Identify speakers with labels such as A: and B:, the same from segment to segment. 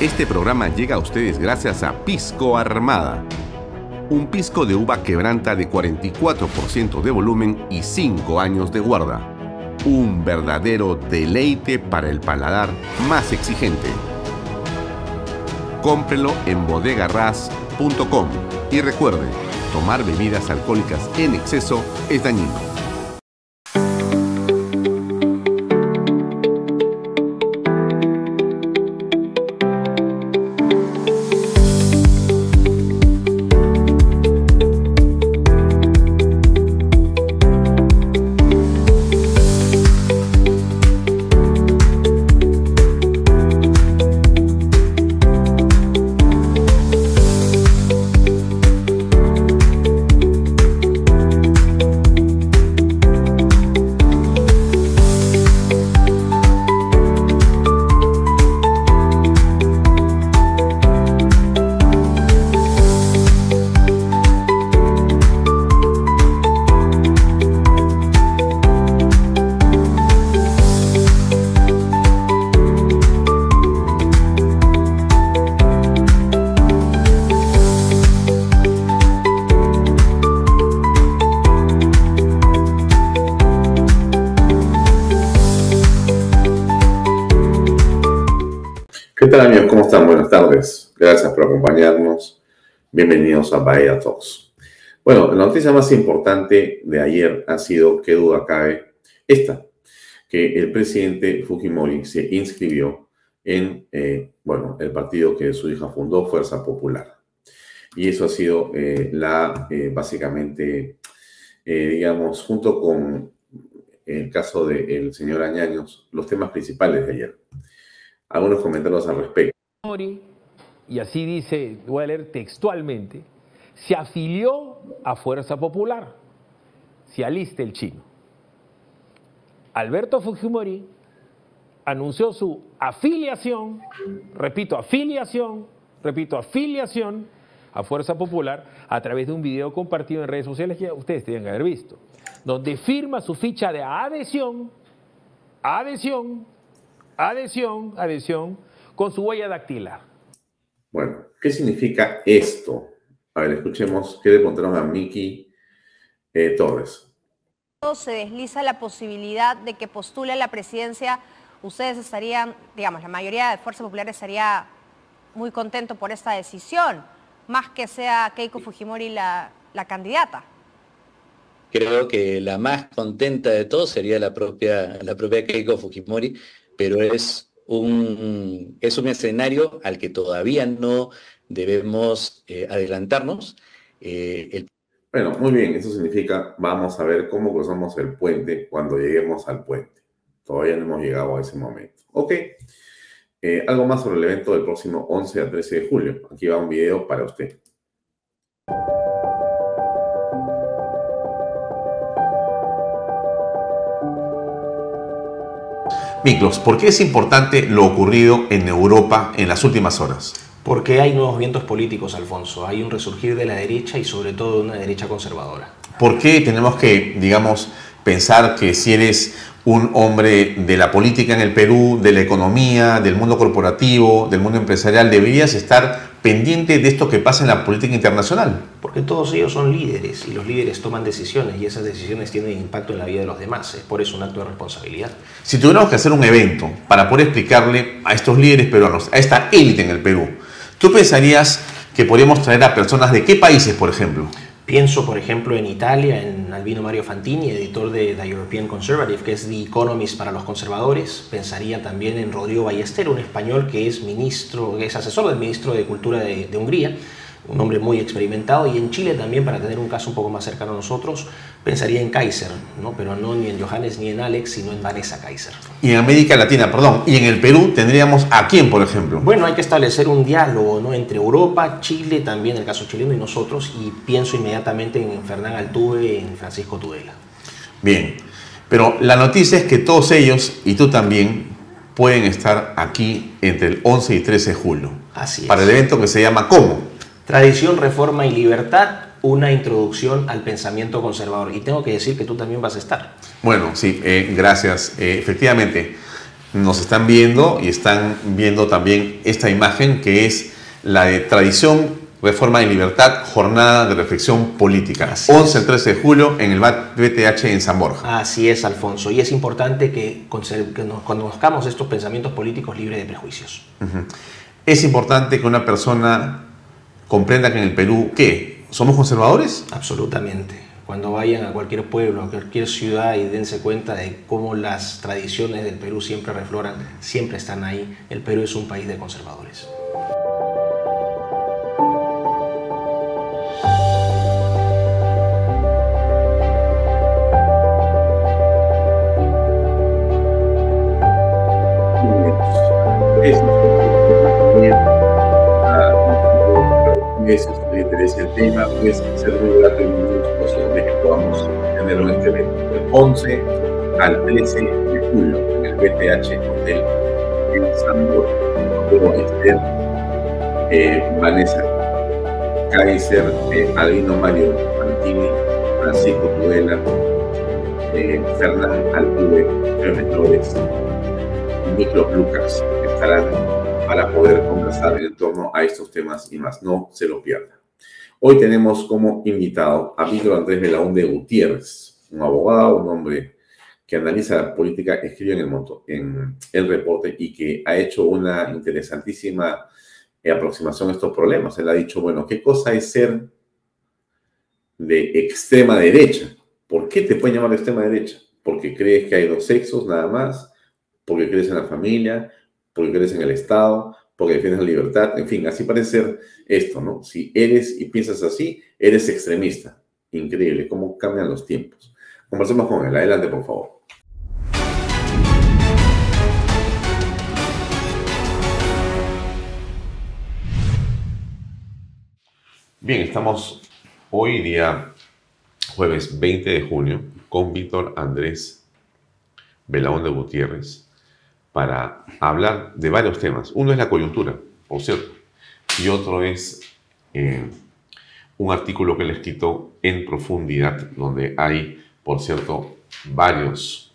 A: Este programa llega a ustedes gracias a Pisco Armada. Un pisco de uva quebranta de 44% de volumen y 5 años de guarda. Un verdadero deleite para el paladar más exigente. Cómprelo en bodegarras.com y recuerde, tomar bebidas alcohólicas en exceso es dañino. Bienvenidos a Bahía Talks. Bueno, la noticia más importante de ayer ha sido, qué duda cabe, esta, que el presidente Fujimori se inscribió en, eh, bueno, el partido que su hija fundó, Fuerza Popular. Y eso ha sido eh, la, eh, básicamente, digamos, junto con el caso del señor Añaños, los temas principales de ayer. Algunos comentarios al respecto y así dice, voy a leer textualmente, se afilió a Fuerza Popular, se aliste el chino. Alberto Fujimori anunció su afiliación, repito, afiliación, repito, afiliación a Fuerza Popular a través de un video compartido en redes sociales que ustedes deben haber visto, donde firma su ficha
B: de adhesión, adhesión, adhesión, adhesión, con su huella dactilar.
A: Bueno, ¿qué significa esto? A ver, escuchemos qué le contaron a Miki eh, Torres.
B: Se desliza la posibilidad de que postule la presidencia. Ustedes estarían, digamos, la mayoría de Fuerza Popular estaría muy contento por esta decisión, más que sea Keiko Fujimori la, candidata.
A: Creo que la más contenta de todos sería la propia, la propia Keiko Fujimori, pero es es un escenario al que todavía no debemos eh, adelantarnos. Eh, bueno, muy bien, eso significa vamos a ver cómo cruzamos el puente cuando lleguemos al puente. Todavía no hemos llegado a ese momento. Ok. Eh, algo más sobre el evento del próximo 11 a 13 de julio. Aquí va un video para usted. Miklos, ¿por qué es importante lo ocurrido en Europa en las últimas horas?
B: Porque hay nuevos vientos políticos, Alfonso. Hay un resurgir de la derecha y sobre todo de una derecha conservadora.
A: ¿Por qué tenemos que, digamos, pensar que si eres un hombre de la política en el Perú, de la economía, del mundo corporativo, del mundo empresarial, deberías estar pendiente de esto que pasa en la política internacional.
B: Porque todos ellos son líderes y los líderes toman decisiones y esas decisiones tienen impacto en la vida de los demás. Es por eso un acto de responsabilidad.
A: Si tuviéramos que hacer un evento para poder explicarle a estos líderes peruanos, a esta élite en el Perú, ¿tú pensarías que podríamos traer a personas de qué países, por ejemplo?
B: Pienso, por ejemplo, en Italia, en Albino Mario Fantini, editor de The European Conservative, que es The Economist para los conservadores. Pensaría también en Rodrigo Ballester, un español que es ministro, es asesor del ministro de Cultura de Hungría un hombre muy experimentado, y en Chile también, para tener un caso un poco más cercano a nosotros, pensaría en Kaiser, ¿no? pero no ni en Johannes ni en Alex, sino en Vanessa Kaiser.
A: Y en América Latina, perdón, y en el Perú tendríamos a quién, por ejemplo. Bueno,
B: hay que establecer un diálogo ¿no? entre Europa, Chile, también el caso chileno y nosotros, y pienso inmediatamente en Fernán Altuve, en Francisco Tudela.
A: Bien, pero la noticia es que todos ellos, y tú también, pueden estar aquí entre el 11 y 13 de julio. Así es. Para el evento que se llama ¿Cómo?
B: Tradición, Reforma y Libertad, una introducción al pensamiento conservador. Y tengo que decir que tú también vas a estar.
A: Bueno, sí, eh, gracias. Eh, efectivamente, nos están viendo y están viendo también esta imagen que es la de Tradición, Reforma y Libertad, Jornada de Reflexión Política, 11 al 13 de julio en el BTH en San Borja.
B: Así es, Alfonso. Y es importante que, nos conozcamos estos pensamientos políticos libres de prejuicios.
A: Es importante que una persona comprenda que en el Perú, ¿qué?
B: ¿Somos conservadores? Absolutamente. Cuando vayan a cualquier pueblo, a cualquier ciudad y dense cuenta de cómo las tradiciones del Perú siempre refloran, siempre están ahí. El Perú es un país de conservadores.
A: Si te le interese el tema, pues ser muy grato y muy gustoso de que podamos tenerlo en este evento del 11 al 13 de julio en el BTH Hotel en San como Esther eh, Vanessa Kaiser, eh, Alvino Mario Martini, Francisco Tudela, eh, Fernán Altuve, Flores Lucas estarán para poder conversar en torno a estos temas y más. No se lo pierda... Hoy tenemos como invitado a Pedro Andrés Belaunde Gutiérrez, un abogado, un hombre que analiza la política, escribe en el, monto, en el reporte y que ha hecho una interesantísima eh, aproximación a estos problemas. Él ha dicho, bueno, ¿qué cosa es ser de extrema derecha? ¿Por qué te pueden llamar de extrema derecha? Porque crees que hay dos sexos nada más, porque crees en la familia, porque crees en el Estado, porque defiendes la libertad, en fin, así parece ser esto, ¿no? Si eres y piensas así, eres extremista. Increíble, cómo cambian los tiempos. Conversemos con él, adelante, por favor. Bien, estamos hoy día jueves 20 de junio con Víctor Andrés Belaón de Gutiérrez, para hablar de varios temas. Uno es la coyuntura, por cierto, y otro es eh, un artículo que le he escrito en profundidad, donde hay, por cierto, varios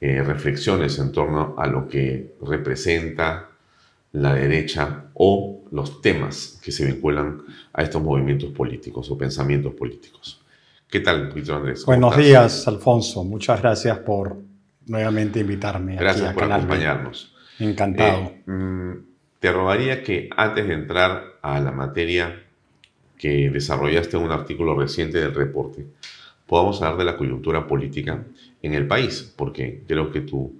A: eh, reflexiones en torno a lo que representa la derecha o los temas que se vinculan a estos movimientos políticos o pensamientos políticos. ¿Qué tal, Víctor Andrés? Buenos días,
C: Alfonso. Muchas gracias por nuevamente invitarme. Gracias a por acompañarnos. Encantado. Eh,
A: mm, te robaría que antes de entrar a la materia que desarrollaste en un artículo reciente del reporte, podamos hablar de la coyuntura política en el país, porque creo que tu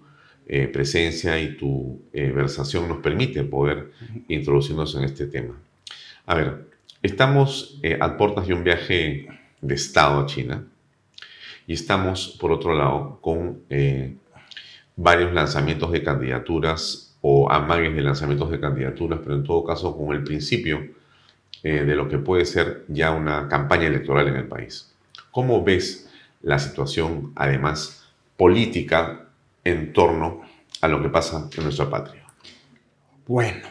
A: eh, presencia y tu eh, versación nos permite poder introducirnos en este tema. A ver, estamos al a de un viaje de Estado a China, y estamos, por otro lado, con eh, varios lanzamientos de candidaturas o amagues de lanzamientos de candidaturas, pero en todo caso con el principio eh, de lo que puede ser ya una campaña electoral en el país. ¿Cómo ves la situación, además, política en torno a lo que pasa en nuestra patria?
C: Bueno,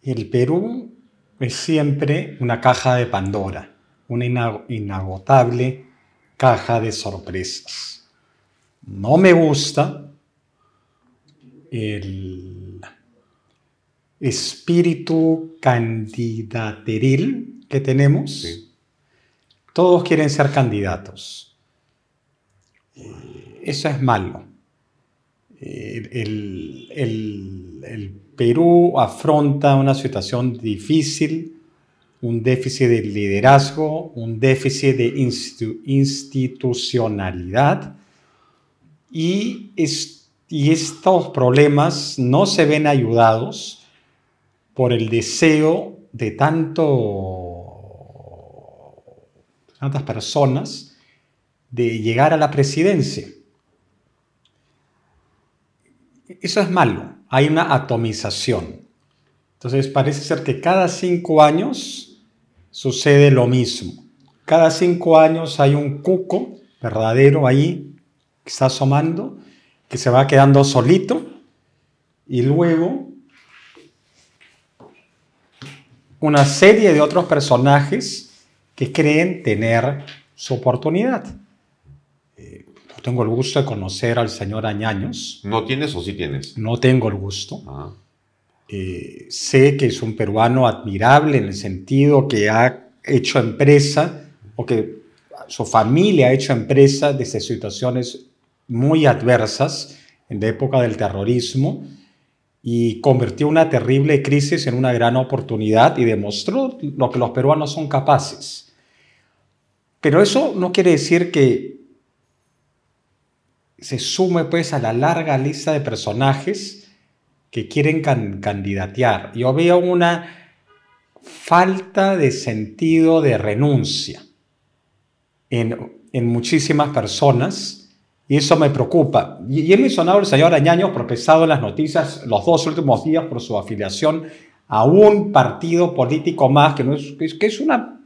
C: el Perú es siempre una caja de Pandora, una inagotable caja de sorpresas. No me gusta el espíritu candidateril que tenemos. Todos quieren ser candidatos. Eh, eso es malo. el Perú afronta una situación difícil un déficit de liderazgo, un déficit de institucionalidad y, y estos problemas no se ven ayudados por el deseo de tanto, tantas personas de llegar a la presidencia. Eso es malo, hay una atomización. Entonces parece ser que cada cinco años sucede lo mismo. Cada cinco años hay un cuco verdadero ahí que está asomando, que se va quedando solito y luego una serie de otros personajes que creen tener su oportunidad. Eh, no tengo el gusto de conocer al señor Añaños. ¿No tienes o sí tienes? No tengo el gusto. Ah. Eh, sé que es un peruano admirable en el sentido que ha hecho empresa o que su familia ha hecho empresa desde situaciones muy adversas en la época del terrorismo y convirtió una terrible crisis en una gran oportunidad y demostró lo que los peruanos son capaces. Pero eso no quiere decir que se sume pues a la larga lista de personajes que quieren candidatear. Yo veo una falta de sentido de renuncia en, muchísimas personas y eso me preocupa. Y, y mi sonado el señor Añaño, pesado en las noticias los dos últimos días por su afiliación a un partido político más, que, no es, que es una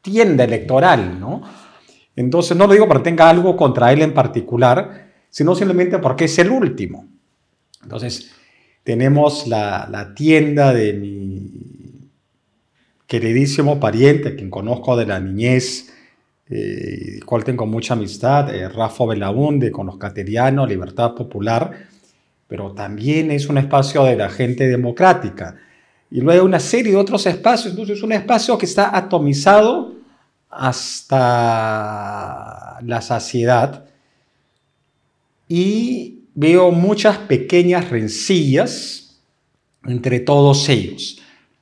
C: tienda electoral, ¿no? Entonces, no lo digo porque tenga algo contra él en particular, sino simplemente porque es el último. Entonces, tenemos la, tienda de mi queridísimo pariente, quien conozco de la niñez, eh, cual tengo mucha amistad, eh, Rafa Belabunde, con los caterianos, Libertad Popular, pero también es un espacio de la gente democrática. Y luego hay una serie de otros espacios, entonces es un espacio que está atomizado hasta la saciedad y veo muchas pequeñas rencillas entre todos ellos.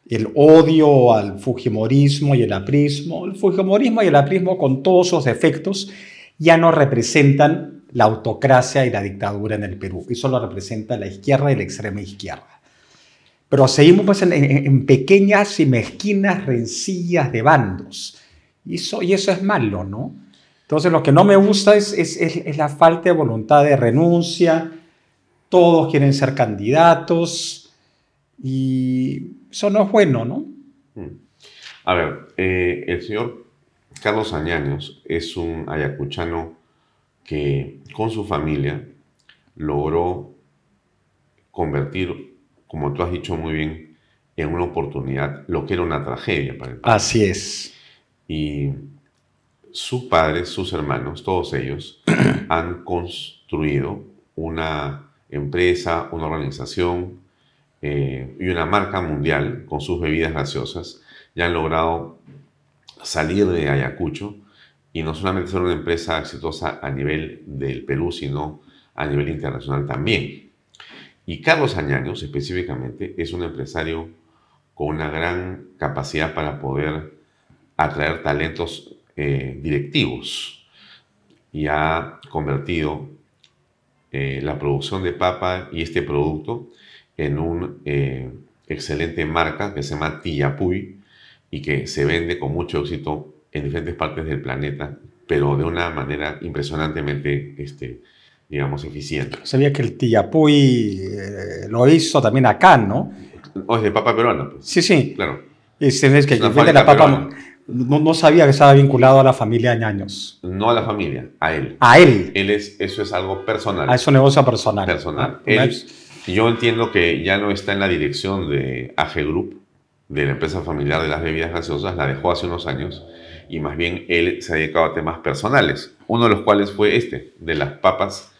C: El odio al Fujimorismo y el aprismo. El Fujimorismo y el aprismo, con todos sus defectos, ya no representan la autocracia y la dictadura en el Perú. Eso lo representa la izquierda y la extrema izquierda. Pero seguimos pues, en, pequeñas y mezquinas rencillas de bandos. y eso es malo, ¿no? Entonces, lo que no me gusta es, es, la falta de voluntad de renuncia, todos quieren ser candidatos y eso no es bueno, ¿no?
A: Mm. A ver, eh, el señor Carlos Añaños es un ayacuchano que con su familia logró convertir, como tú has dicho muy bien, en una oportunidad lo que era una tragedia para el
C: Así es.
A: Y sus padres, sus hermanos, todos ellos, han construido una empresa, una organización eh, y una marca mundial con sus bebidas gaseosas. Ya han logrado salir de Ayacucho y no solamente ser una empresa exitosa a nivel del Perú, sino a nivel internacional también. Y Carlos Añaños específicamente es un empresario con una gran capacidad para poder atraer talentos eh, directivos y ha convertido eh, la producción de papa y este producto en una eh, excelente marca que se llama Tillapuy y que se vende con mucho éxito en diferentes partes del planeta, pero de una manera impresionantemente este,
C: digamos, eficiente. Sabía que el Tillapuy lo hizo también acá, ¿no?
A: O es de papa peruana.
C: Pues. Sí, sí. Claro. Y es que, es la papa, no, sabía que estaba vinculado a la familia de ñaños.
A: No a la familia, a él. A él. Él es, eso es algo personal. A eso negocio personal. Personal. Ah, pues. yo entiendo que ya no está en la dirección de AG Group, de la empresa familiar de las bebidas gaseosas, la dejó hace unos años y más bien él se ha dedicado a temas personales, uno de los cuales fue este, de las papas,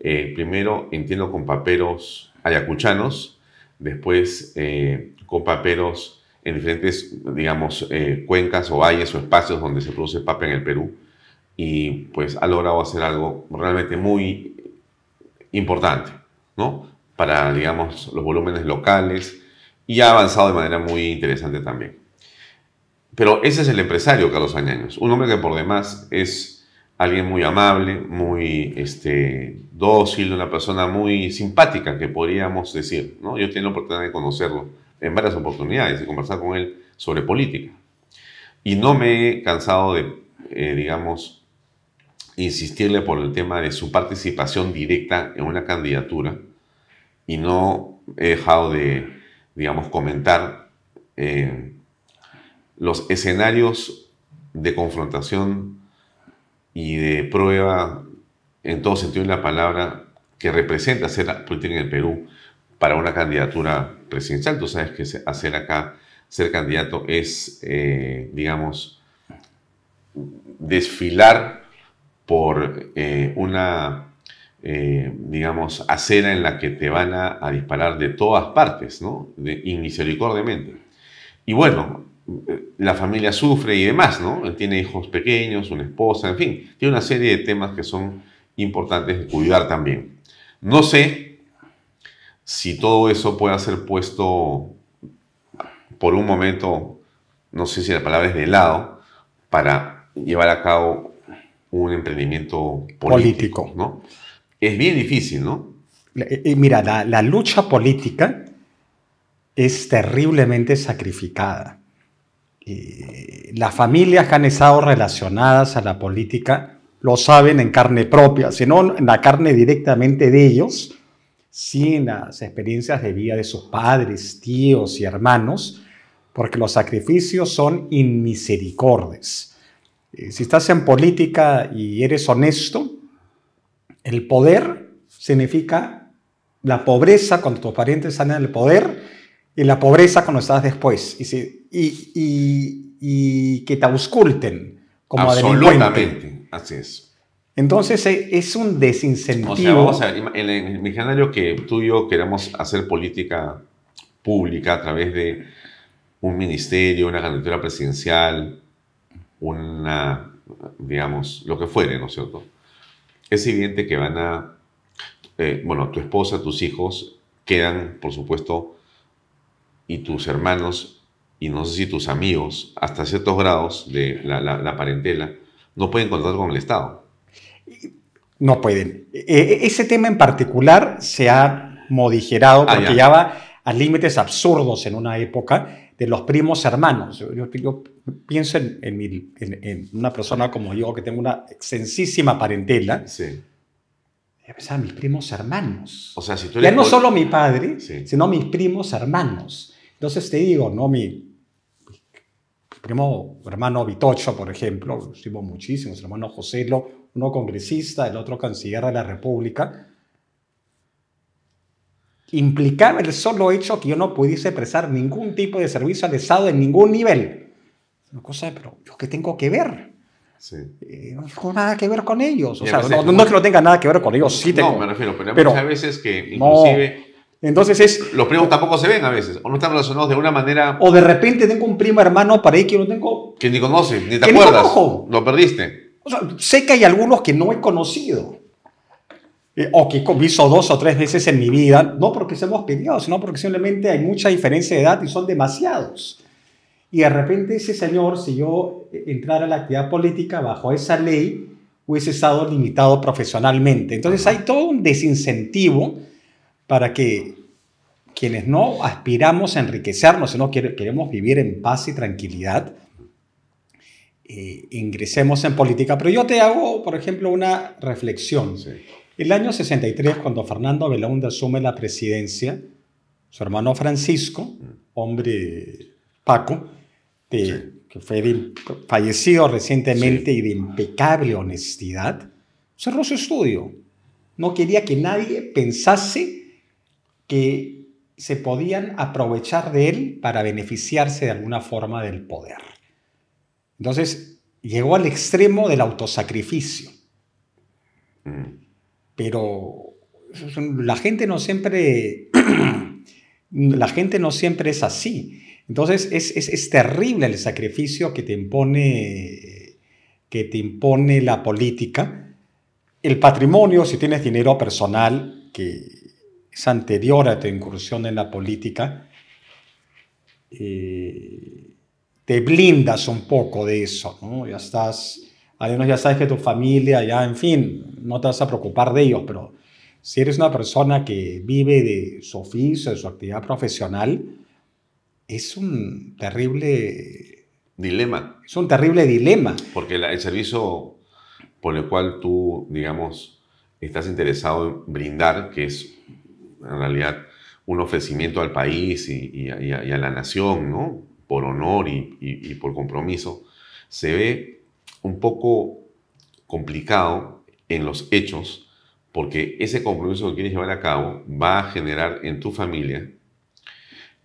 A: eh, primero entiendo con paperos ayacuchanos, después eh, con paperos en diferentes, digamos, eh, cuencas o valles o espacios donde se produce papa en el Perú y pues ha logrado hacer algo realmente muy importante, ¿no? Para, digamos, los volúmenes locales y ha avanzado de manera muy interesante también. Pero ese es el empresario Carlos Añaños, un hombre que por demás es alguien muy amable, muy este, dócil, una persona muy simpática que podríamos decir, ¿no? Yo tengo la oportunidad de conocerlo en varias oportunidades y conversar con él sobre política. Y no me he cansado de, eh, digamos, insistirle por el tema de su participación directa en una candidatura y no he dejado de, digamos, comentar eh, los escenarios de confrontación y de prueba, en todo sentido de la palabra, que representa ser política en el Perú para una candidatura presidencial. Tú sabes que hacer acá, ser candidato es, eh, digamos, desfilar por eh, una, eh, digamos, acera en la que te van a, disparar de todas partes, ¿no? De, inmisericordiamente. Y bueno, la familia sufre y demás, ¿no? tiene hijos pequeños, una esposa, en fin, tiene una serie de temas que son importantes de cuidar también. No sé si todo eso puede ser puesto por un momento, no sé si la palabra es de lado, para llevar a cabo un emprendimiento político, Es bien difícil, ¿no?
C: Eh, eh, mira, la, lucha política es terriblemente sacrificada. Eh, las familias que han estado relacionadas a la política lo saben en carne propia, sino en la carne directamente de ellos, sin las experiencias de vida de sus padres, tíos y hermanos, porque los sacrificios son inmisericordes. Eh, si estás en política y eres honesto, el poder significa la pobreza cuando tus parientes están en el poder y la pobreza cuando estás después. Y, y, que te ausculten como Absolutamente.
A: Así es.
C: Entonces eh, es un desincentivo. O sea, vamos
A: a ver, en el imaginario que tú y yo queremos hacer política pública a través de un ministerio, una candidatura presidencial, una, digamos, lo que fuere, ¿no es cierto? Es evidente que van a, eh, bueno, tu esposa, tus hijos quedan, por supuesto, y tus hermanos, y no sé si tus amigos, hasta ciertos grados de la, la parentela, no pueden contar con el Estado.
C: No pueden. E, e, ese tema en particular se ha modigerado ah, porque ya. va a límites absurdos en una época de los primos hermanos. Yo, pienso en, una persona como yo que tengo una extensísima parentela. Sí. Ya pensaba, mis primos hermanos. O sea, si tú Ya no solo mi padre, sino mis primos hermanos. Entonces te digo, ¿no? Mi, primo hermano Vitocho, por ejemplo, estimo muchísimo, su hermano lo uno congresista, el otro canciller de la República, implicaba el solo hecho que yo no pudiese prestar ningún tipo de servicio al Estado en ningún nivel. Una cosa, pero ¿yo qué tengo que ver? Sí. Eh, no tengo nada que ver con ellos. O sea, no, es que no tenga nada que ver con ellos, sí tengo. No, me refiero, pero, hay veces que inclusive... Entonces es... Los primos tampoco se ven a
A: veces, o no están relacionados de una manera... O de
C: repente tengo un primo hermano para ahí que no tengo...
A: Que ni conoces, ni te acuerdas. lo perdiste
C: sé que hay algunos que no he conocido. Eh, o que he visto dos o tres veces en mi vida, no porque seamos peleados, sino porque simplemente hay mucha diferencia de edad y son demasiados. Y de repente ese señor, si yo eh, entrara a la actividad política bajo esa ley, hubiese estado limitado profesionalmente. Entonces hay todo un desincentivo para que quienes no aspiramos a enriquecernos, sino queremos vivir en paz y tranquilidad, eh, ingresemos en política. Pero yo te hago, por ejemplo, una reflexión. El año 63, cuando Fernando Belaunde asume la presidencia, su hermano Francisco, mm. hombre Paco, de, que fue fallecido recientemente y de impecable honestidad, cerró su estudio. No quería que nadie pensase que se podían aprovechar de él para beneficiarse de alguna forma del poder. Entonces, llegó al extremo del autosacrificio. Mm. Pero la gente no siempre, la gente no siempre es así. Entonces, es, terrible el sacrificio que te impone, que te impone la política. El patrimonio, si tienes dinero personal, que es anterior a tu incursión en la política, eh, te blindas un poco de eso, ¿no? Ya estás, al menos ya sabes que tu familia, ya, en fin, no te vas a preocupar de ellos, pero si eres una persona que vive de su oficio, de su actividad profesional, es un terrible... Dilema. Es un terrible
A: dilema. Porque el servicio por el cual tú, digamos, estás interesado en brindar, que es en realidad un ofrecimiento al país y, y a la nación, ¿no? por honor y, por compromiso, se ve un poco complicado en los hechos, porque ese compromiso que quieres llevar a cabo va a generar en tu familia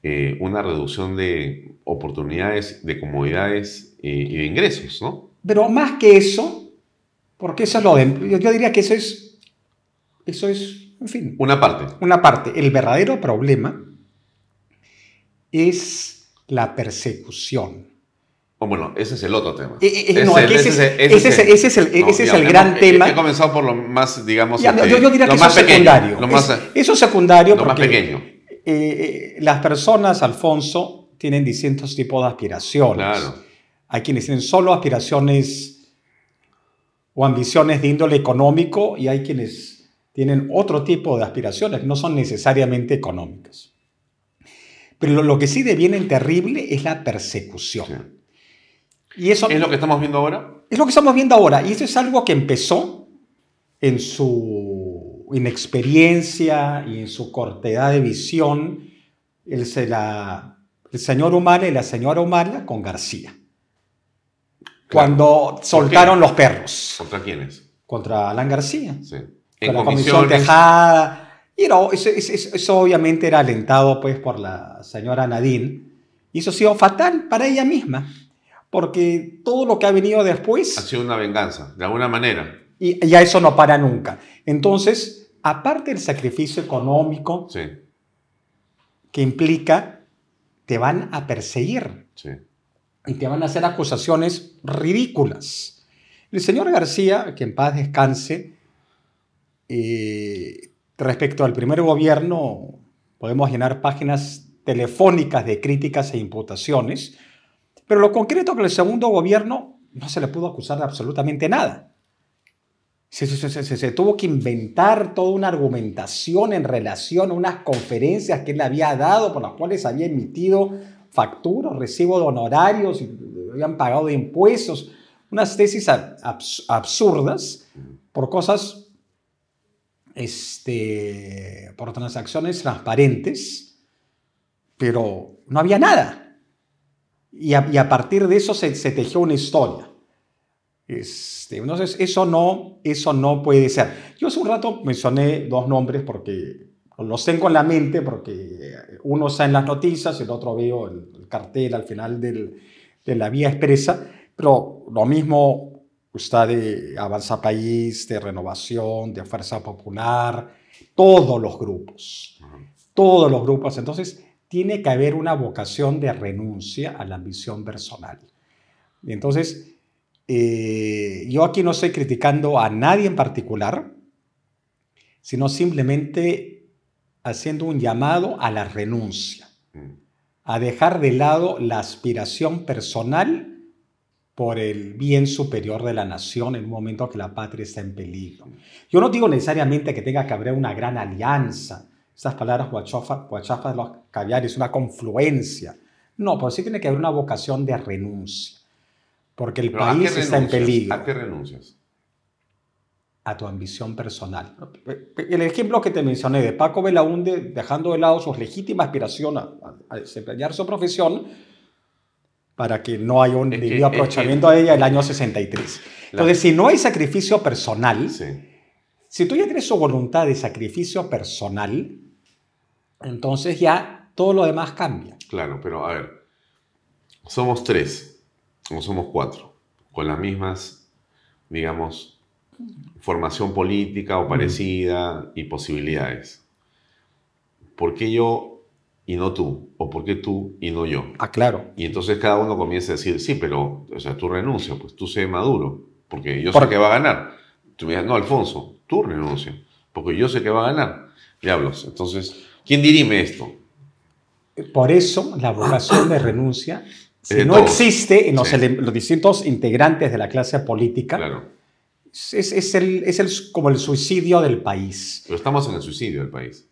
A: eh, una reducción de oportunidades, de comodidades eh, y de ingresos, ¿no?
C: Pero más que eso, porque eso es lo yo diría que eso es, eso es, en fin. Una parte. Una parte. El verdadero problema es la persecución.
A: Oh, bueno, ese es el otro tema. Ese es el, gran eh, tema. He comenzado por lo más, digamos, lo más eso secundario.
C: eso es secundario lo porque, más pequeño. Eh, eh, las personas, Alfonso, tienen distintos tipos de aspiraciones. Claro. Hay quienes tienen solo aspiraciones o ambiciones de índole económico y hay quienes tienen otro tipo de aspiraciones, no son necesariamente económicas. Pero lo, que sí deviene terrible es la persecución. Y eso, ¿Es lo que estamos viendo ahora? Es lo que estamos viendo ahora. Y eso es algo que empezó en su inexperiencia y en su cortedad de visión el, la, el señor Humala y la señora Humala con García. Cuando soltaron los perros.
A: ¿Contra quiénes?
C: Contra Alan García. Sí. En comisión Tejada y eso, obviamente era alentado pues por la señora Nadine. Y eso ha sido fatal para ella misma, porque todo lo que ha venido después... Ha
A: sido una venganza, de alguna manera.
C: Y ya eso no para nunca. Entonces, aparte del sacrificio económico sí. que implica, te van a perseguir. Sí. Y te van a hacer acusaciones ridículas. El señor García, que en paz descanse, eh, Respecto al primer gobierno, podemos llenar páginas telefónicas de críticas e imputaciones, pero lo concreto es que el segundo gobierno no se le pudo acusar de absolutamente nada. Se, se, tuvo que inventar toda una argumentación en relación a unas conferencias que él había dado, por las cuales había emitido facturas, recibo de honorarios, y habían pagado impuestos, unas tesis absurdas por cosas este, por transacciones transparentes, pero no había nada. Y a, partir de eso se, tejió una historia. Este, entonces, eso no, eso no puede ser. Yo hace un rato mencioné dos nombres porque los tengo en la mente, porque uno está en las noticias, el otro veo el, cartel al final de la vía expresa, pero lo mismo Está de Avanza País, de Renovación, de Fuerza Popular, todos los grupos. Todos los grupos. Entonces, tiene que haber una vocación de renuncia a la ambición personal. Entonces, eh, yo aquí no estoy criticando a nadie en particular, sino simplemente haciendo un llamado a la renuncia, mm. a dejar de lado la aspiración personal por el bien superior de la nación en un momento que la patria está en peligro. Yo no digo necesariamente que tenga que haber una gran alianza. Esas palabras de los caviares, una confluencia. No, pero sí tiene que haber una vocación de renuncia. Porque el país está en peligro. ¿A qué renuncias? A tu ambición personal. El ejemplo que te mencioné de Paco Belaunde dejando de lado sus legítima aspiraciones a desempeñar su profesión para que no haya un eh, eh, debido eh, aprovechamiento a ella el año 63. Entonces, si no hay sacrificio personal, si tú ya tienes su voluntad de sacrificio personal, entonces ya todo lo demás cambia.
A: Claro, pero a ver, somos tres o somos cuatro, con las mismas, digamos, formación política o mm. parecida y posibilidades. Porque qué yo y no tú? ¿O por qué tú y no yo? Ah, claro. Y entonces cada uno comienza a decir, sí, pero, o sea, tú renuncias pues tú sé maduro, porque yo sé que va a ganar. Tú me dices, no, Alfonso, tú renuncias porque yo sé que va a ganar. Diablos, entonces, ¿quién dirime esto?
C: Por eso la vocación de renuncia,
A: si no existe
C: en los, distintos integrantes de la clase política, claro. es, el, es el, como el suicidio del país. Pero estamos en el suicidio del país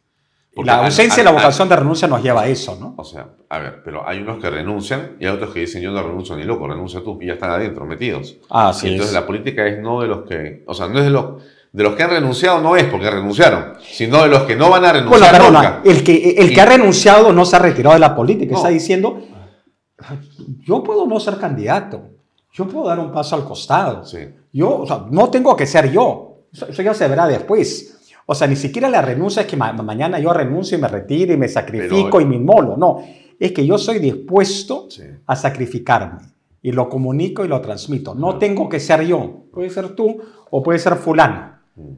C: la ausencia y la vocación de renuncia nos lleva a eso, ¿no? O sea,
A: a ver, pero hay unos que renuncian y hay otros que dicen yo no renuncio ni loco, renuncia tú y ya están adentro metidos. Ah, sí. Entonces la política es no de los que, o sea, no es de los de los que han renunciado no es porque renunciaron, sino de los que no van a renunciar bueno,
C: El que el que ha renunciado no se ha retirado de la política, está diciendo yo puedo no ser candidato, yo puedo dar un paso al costado. Yo, o sea, no tengo que ser yo. eso ya se verá después. O sea, ni siquiera la renuncia es que mañana yo renuncio y me retiro y me sacrifico y me inmolo. No, es que yo soy dispuesto a sacrificarme y lo comunico y lo transmito. No tengo que ser yo. Puede ser tú o puede ser fulano. Mm.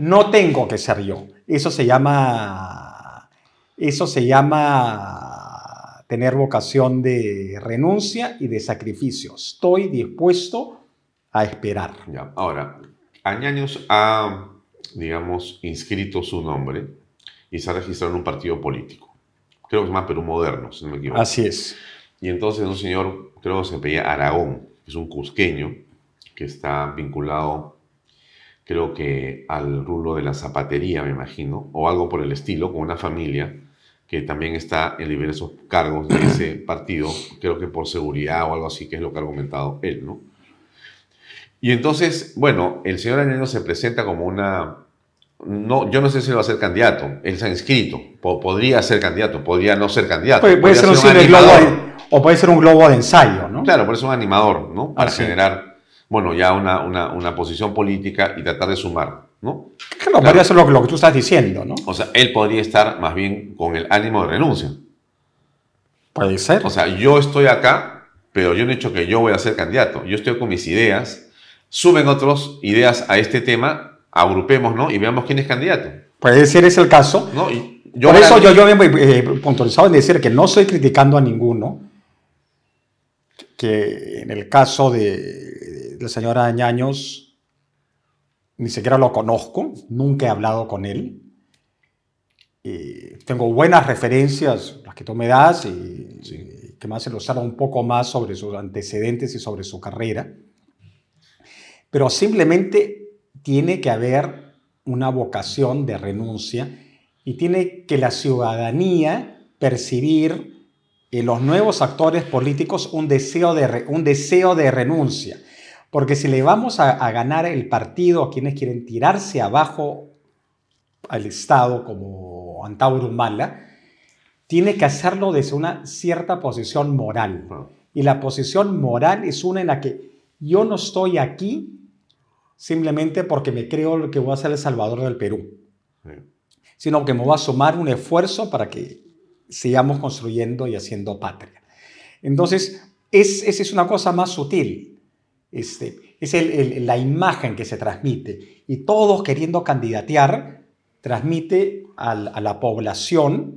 C: no tengo que ser yo. Eso se llama... Eso se llama tener vocación de renuncia y de sacrificio. Estoy dispuesto a esperar. Ya.
A: Ahora, añaños a digamos, inscrito su nombre y se ha registrado en un partido político. Creo que es más Perú Moderno, si no me equivoco. Así es. Y entonces un señor, creo que se pedía Aragón, que es un cusqueño, que está vinculado, creo que al rulo de la zapatería, me imagino, o algo por el estilo, con una familia que también está en diversos cargos de ese partido, creo que por seguridad o algo así, que es lo que ha argumentado él, ¿no? Y entonces, bueno, el señor Añeno se presenta como una... No, yo no sé si va a ser candidato, él se ha inscrito, podría ser candidato, podría no ser candidato. Puede, ser, un, globo
C: o puede ser un globo de ensayo, ¿no?
A: Claro, puede ser un animador, ¿no? Para ah, generar, bueno, ya una, una, posición política y tratar de sumar,
C: ¿no? Claro, podría ser lo, que tú estás diciendo, ¿no?
A: O sea, él podría estar más bien con el ánimo de renuncia. Puede ser. O sea, yo estoy acá, pero yo no he dicho que yo voy a ser candidato, yo estoy con mis ideas suben otras ideas a este tema, agrupemos ¿no? y veamos quién es candidato.
C: Puede ser ese el caso. yo Por eso yo, yo he eh, puntualizado en decir que no estoy criticando a ninguno, que en el caso de la señora Añaños ni siquiera lo conozco, nunca he hablado con él. Eh, tengo buenas referencias, las que tú me das, y, que me hacen usar un poco más sobre sus antecedentes y sobre su carrera. Pero simplemente tiene que haber una vocación de renuncia y tiene que la ciudadanía percibir en los nuevos actores políticos un deseo de, un deseo de renuncia. Porque si le vamos a, ganar el partido a quienes quieren tirarse abajo al Estado como Antauro Mala, tiene que hacerlo desde una cierta posición moral. Ah. Y la posición moral es una en la que yo no estoy aquí simplemente porque me creo que voy a ser el salvador del Perú, sino que me voy a sumar un esfuerzo para que sigamos construyendo y haciendo patria. Entonces, esa es una cosa más sutil. Este, es la imagen que se transmite. Y todos queriendo candidatear, transmite a la población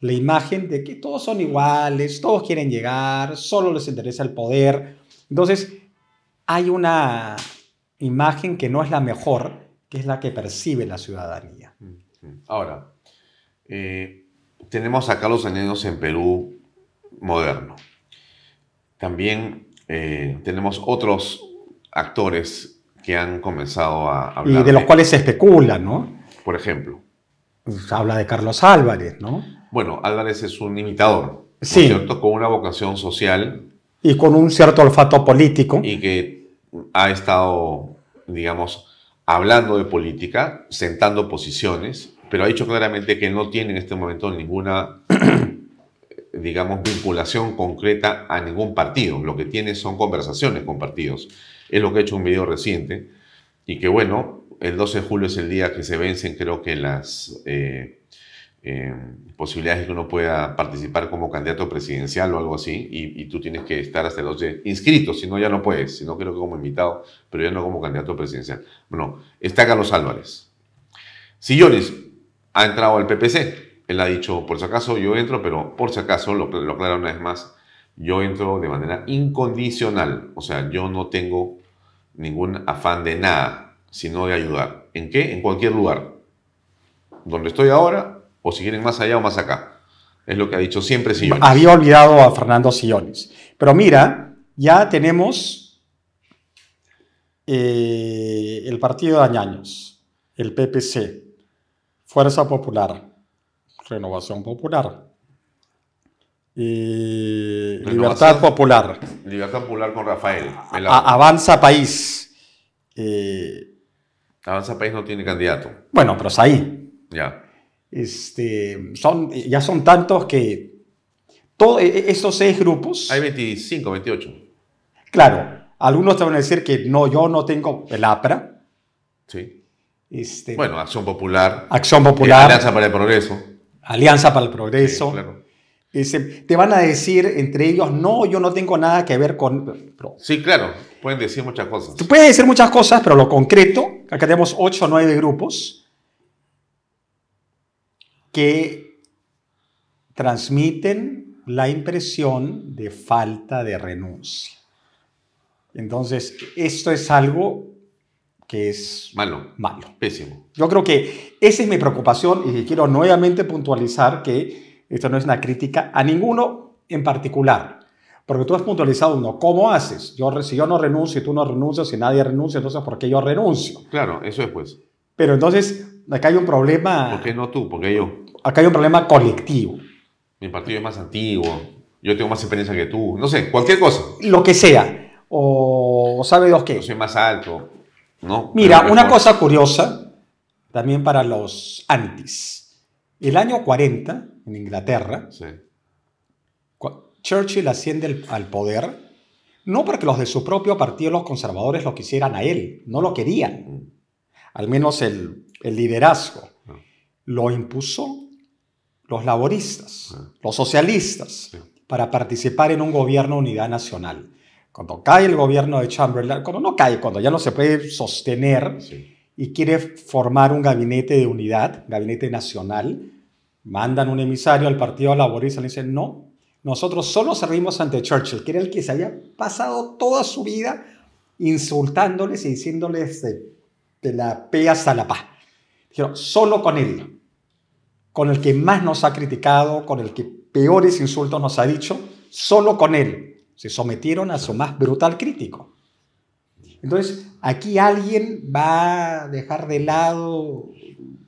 C: la imagen de que todos son iguales, todos quieren llegar, solo les interesa el poder. Entonces, hay una, imagen que no es la mejor, que es la que percibe la ciudadanía. Mm, mm.
A: Ahora, eh, tenemos acá los Anedos en Perú moderno. También eh, tenemos otros actores que han comenzado a hablar. Y de los
C: cuales se especula, ¿no? Por ejemplo. Pues, habla de Carlos Álvarez, ¿no?
A: Bueno, Álvarez es un imitador, sí. cierto? Con una vocación social.
C: Y con un cierto olfato político. Y
A: que ha estado digamos, hablando de política, sentando posiciones, pero ha dicho claramente que no tiene en este momento ninguna, digamos, vinculación concreta a ningún partido. Lo que tiene son conversaciones con partidos. Es lo que ha hecho un video reciente y que bueno, el 12 de julio es el día que se vencen creo que las... Eh, eh, posibilidades que uno pueda participar como candidato presidencial o algo así, y, tú tienes que estar hasta el 12 inscrito, si no ya no puedes, si no creo que como invitado, pero ya no como candidato presidencial. Bueno, está Carlos Álvarez. Sillones ha entrado al PPC, él ha dicho, por si acaso yo entro, pero por si acaso, lo, lo aclaro una vez más, yo entro de manera incondicional, o sea, yo no tengo ningún afán de nada, sino de ayudar. ¿En qué? En cualquier lugar. Donde estoy ahora, o si quieren más allá o más acá. Es lo que ha dicho siempre Sillones. Había
C: olvidado a Fernando Sillones. Pero mira, ya tenemos eh, el partido de Añaños, el PPC, Fuerza Popular, Renovación Popular, eh, Libertad Popular.
A: Libertad Popular con Rafael. avanza
C: País. Eh, avanza País no tiene candidato. Bueno, pero es ahí. Ya. Este, son, ya son tantos que todos e, e, esos seis grupos... Hay
A: 25, 28.
C: Claro, algunos te van a decir que no, yo no tengo el APRA.
A: Sí. Este, bueno, Acción Popular. Acción eh, Popular. Alianza para el Progreso.
C: Alianza para el Progreso. claro. Este, te van a decir entre ellos, no, yo no tengo nada que ver con...
A: sí, claro, pueden decir muchas cosas.
C: Tú decir muchas cosas, pero lo concreto, acá tenemos 8 o 9 grupos que transmiten la impresión de falta de renuncia. Entonces, esto es algo que es
A: malo, malo. Pésimo.
C: Yo creo que esa es mi preocupación y quiero nuevamente puntualizar que esto no es una crítica a ninguno en particular, porque tú has puntualizado uno, ¿cómo haces? Yo, si yo no renuncio y tú no renuncias, y nadie renuncia, entonces ¿por qué yo renuncio?
A: Claro, eso es pues.
C: Pero entonces, acá hay un problema. ¿Por qué no tú? ¿Por yo? acá hay un problema colectivo.
A: Mi partido es más antiguo, yo tengo más experiencia que tú, no sé, cualquier cosa.
C: Lo que sea, o, sabe Dios qué. Yo soy más alto,
A: ¿no? Mira,
C: una cosa curiosa, también para los antis. El año 40, en Inglaterra, Churchill asciende al poder no porque los de su propio partido, los conservadores, lo quisieran a él, no lo querían, mm. al menos el liderazgo. Ah. Lo impuso los laboristas, ah. los socialistas, para participar en un gobierno de unidad nacional. Cuando cae el gobierno de Chamberlain, cuando no cae, cuando ya no se puede sostener y quiere formar un gabinete de unidad, gabinete nacional, mandan un emisario al Partido Laborista y le dicen, no, nosotros solo servimos ante Churchill, que era el que se había pasado toda su vida insultándoles y diciéndoles de, la P hasta la paz. Dijeron, solo con él con el que más nos ha criticado, con el que peores insultos nos ha dicho, solo con él. Se sometieron a su más brutal crítico. Entonces, aquí alguien va a dejar de lado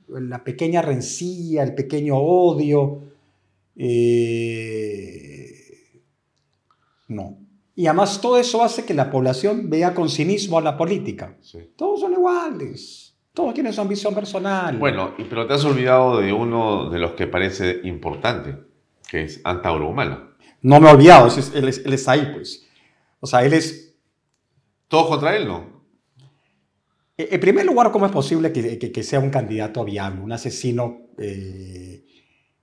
C: la pequeña rencilla, el pequeño odio. Eh, no. Y además todo eso hace que la población vea con cinismo a la política. Todos son iguales. Todos tienen su ambición personal. Bueno,
A: pero te has olvidado de uno de los que parece importante, que es Antauro Humano.
C: No me he olvidado, él, es, ahí, pues. O sea, él es... ¿Todo contra él, ¿no? E-, en primer lugar, ¿cómo es posible que, sea un candidato viable, un asesino eh,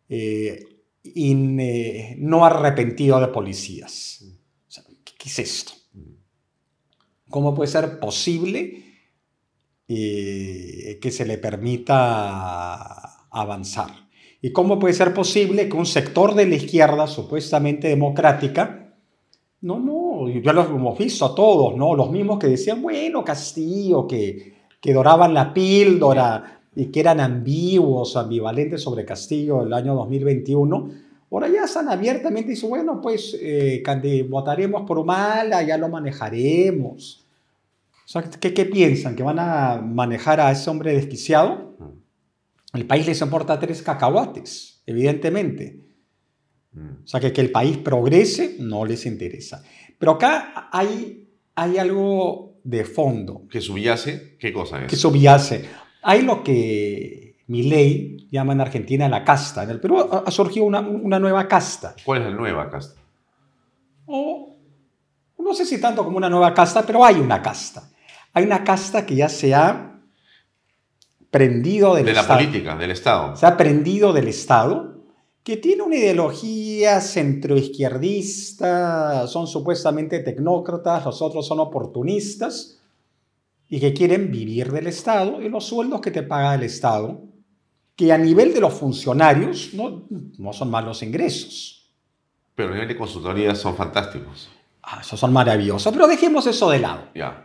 C: eh, eh, no arrepentido de policías? ¿Qué es esto? ¿Cómo puede ser posible? Eh, que se le permita avanzar. ¿Y cómo puede ser posible que un sector de la izquierda supuestamente democrática, no, no, ya lo hemos visto a todos, ¿no? Los mismos que decían, bueno, Castillo, que, que doraban la píldora y que eran ambiguos, ambivalentes sobre Castillo el año 2021, ahora ya están abiertamente y dicen, bueno, pues eh, votaremos por mala ya lo manejaremos. ¿qué, piensan? ¿Que van a manejar a ese hombre desquiciado? Mm. El país les importa tres cacahuates, evidentemente. Mm. O sea, que, que el país progrese no les interesa. Pero acá hay, hay algo de fondo.
A: ¿Que subyace? ¿Qué cosa es? Que
C: subyace. Hay lo que mi ley llama en Argentina la casta. En el Perú ha surgido una, nueva casta. ¿Cuál es la nueva casta? no sé si tanto como una nueva casta, pero hay una casta. Hay una casta que ya se ha prendido del Estado. De la
A: política, del Estado.
C: Se ha prendido del Estado, que tiene una ideología centroizquierdista, son supuestamente tecnócratas, los otros son oportunistas, y que quieren vivir del Estado y los sueldos que te paga el Estado, que a nivel de los funcionarios no, no son malos ingresos.
A: Pero a nivel de consultoría son fantásticos ah, esos son maravillosos,
C: pero dejemos eso de lado.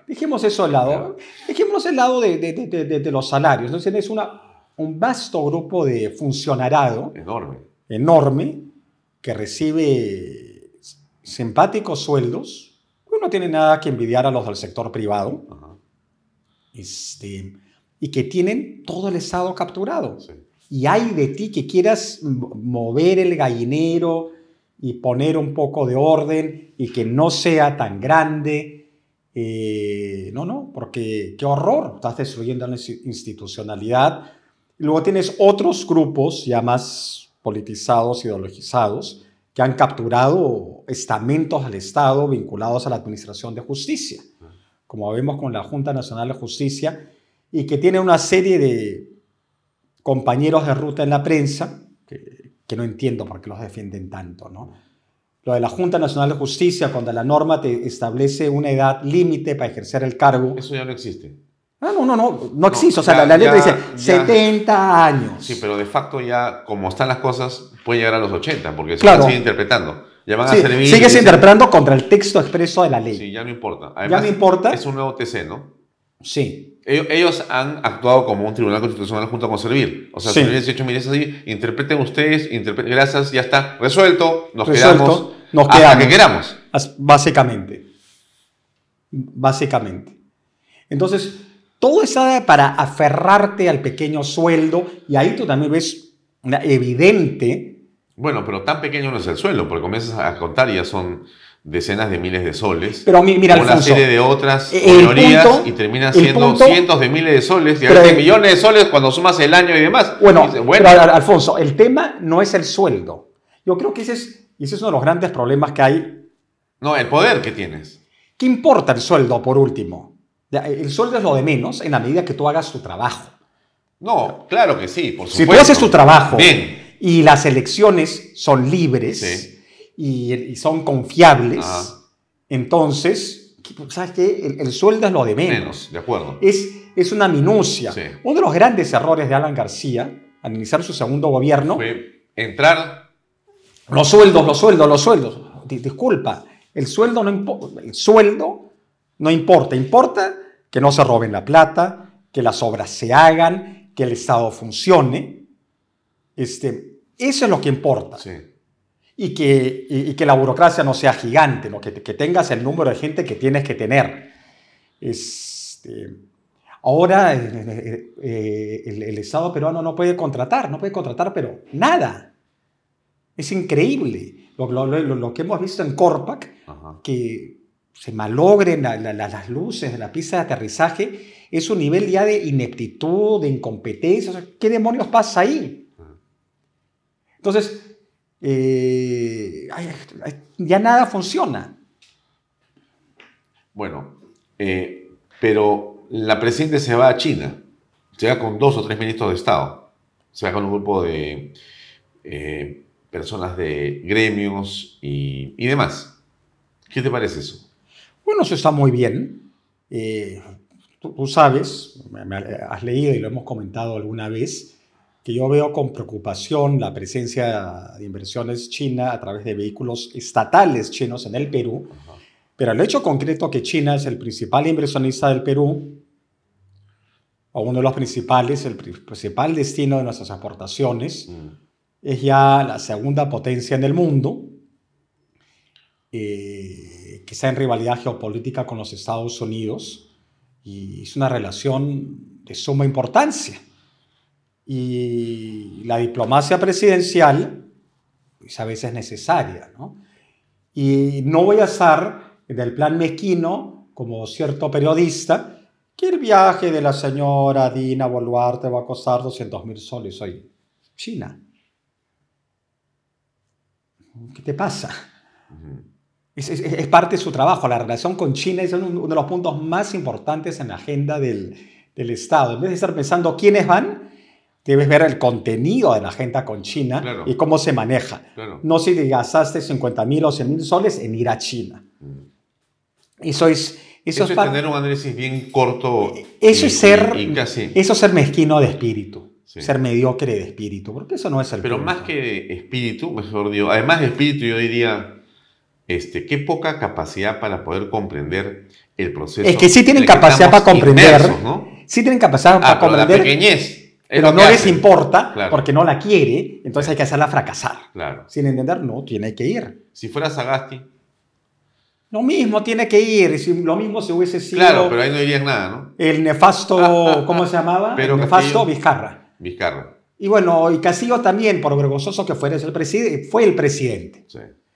C: Dejemos eso de lado. Dejemos el lado de, de, de, de, los salarios. Entonces es una, un vasto grupo de funcionarado. Enorme. Enorme, que recibe simpáticos sueldos. No tiene nada que envidiar a los del sector privado. este, y que tienen todo el Estado capturado. Y hay de ti que quieras mover el gallinero, y poner un poco de orden y que no sea tan grande. Eh, no, no, porque qué horror, estás destruyendo la institucionalidad. Luego tienes otros grupos ya más politizados, ideologizados, que han capturado estamentos al Estado vinculados a la Administración de Justicia, como vemos con la Junta Nacional de Justicia, y que tiene una serie de compañeros de ruta en la prensa que no entiendo por qué los defienden tanto, ¿no? Lo de la Junta Nacional de Justicia, cuando la norma te establece una edad límite para ejercer el cargo. Eso ya no existe. No, no, no, no, no existe. o sea, la, ley dice 70 años.
A: Sí, pero de facto ya, como están las cosas, puede llegar a los 80, porque sigue interpretando. sigues interpretando
C: contra el texto expreso de la ley. Sí, ya no importa. Además, ya no importa.
A: Es un nuevo TC, ¿no? Sí ellos han actuado como un tribunal constitucional junto con Servir. O sea, Servil Servir 18 mil así, interpreten ustedes, interpreten, gracias, ya está, resuelto, nos quedamos. Nos quedamos. que queramos.
C: Básicamente. Básicamente. Entonces, todo es para aferrarte al pequeño sueldo y ahí tú también ves una evidente.
A: Bueno, pero tan pequeño no es el sueldo, porque comienzas a contar y ya son decenas de miles de soles. Pero mira, Alfonso, una serie de otras minorías y termina siendo cientos de miles de soles y a millones de soles cuando sumas el año y demás. Bueno, Alfonso,
C: el tema no es el sueldo. Yo creo que ese es, uno de los grandes problemas que hay.
A: No, el poder que tienes.
C: ¿Qué importa el sueldo, por último? El sueldo es lo de menos en la medida que tú hagas tu trabajo.
A: No, claro que sí, por supuesto. Si tú haces tu trabajo
C: y las elecciones son libres... Sí y, son confiables, entonces, pues, ¿sabes qué? El, sueldo es lo de menos. Es, es una minucia. Uno de los grandes errores de Alan García al iniciar su segundo gobierno fue
A: entrar.
C: Los sueldos, los sueldos, los sueldos. Disculpa, el sueldo no, el sueldo no importa. Importa que no se roben la plata, que las obras se hagan, que el Estado funcione. Este, eso es lo que importa. Sí y que, que la burocracia no sea gigante, ¿no? Que, tengas el número de gente que tienes que tener. Este, ahora eh, eh, eh, el, Estado peruano no puede contratar, no puede contratar, pero nada. Es increíble lo, que hemos visto en Corpac, que se malogren las luces de la pista de aterrizaje, es un nivel ya de ineptitud, de incompetencia. ¿Qué demonios pasa ahí? Entonces, eh, ya nada funciona.
A: Bueno, eh, pero la presidenta se va a China, se va con dos o tres ministros de Estado, se va con un grupo de eh, personas de gremios y, demás. ¿Qué te parece eso?
C: Bueno, eso está muy bien. tú, sabes, has leído y lo hemos comentado alguna vez, que yo veo con preocupación la presencia de inversiones chinas a través de vehículos estatales chinos en el Perú, pero el hecho concreto que China es el principal inversionista del Perú, o uno de los principales, el principal destino de nuestras exportaciones, mm. es ya la segunda potencia en el mundo, eh, que está en rivalidad geopolítica con los Estados Unidos, y es una relación de suma importancia y la diplomacia presidencial es a veces necesaria, ¿no? Y no voy a estar del plan mezquino como cierto periodista que el viaje de la señora Dina Boluarte va a costar 200 mil soles hoy. China. ¿Qué te pasa? es, parte de su trabajo. La relación con China es uno, de los puntos más importantes en la agenda del, del Estado. En vez de estar pensando quiénes van, debes ver el contenido de la agenda con China y cómo se maneja. No si gastaste 50 mil o 100 mil soles en ir a China. Mm. Eso es... Eso, tener un análisis bien
A: corto. Eso es ser,
C: Eso ser mezquino de espíritu. Ser mediocre de espíritu, porque eso no es el Pero más
A: que espíritu, mejor pues, digo, además de espíritu, yo diría, este, qué poca capacidad para poder comprender el proceso. Es que sí tienen capacidad para comprender.
C: Sí tienen capacidad ah, para pero comprender. La pequeñez pero no les importa porque no la quiere, entonces hay que hacerla fracasar. Claro. Sin entender, no, tiene que ir. Si fuera Sagasti. Lo mismo tiene que ir, si lo mismo se hubiese sido. Claro, pero ahí no dirías nada, ¿no? El nefasto, ¿cómo se llamaba? el nefasto Vizcarra. Vizcarra. Y bueno, y Casillo también, por vergonzoso que fuera el presidente, fue el presidente.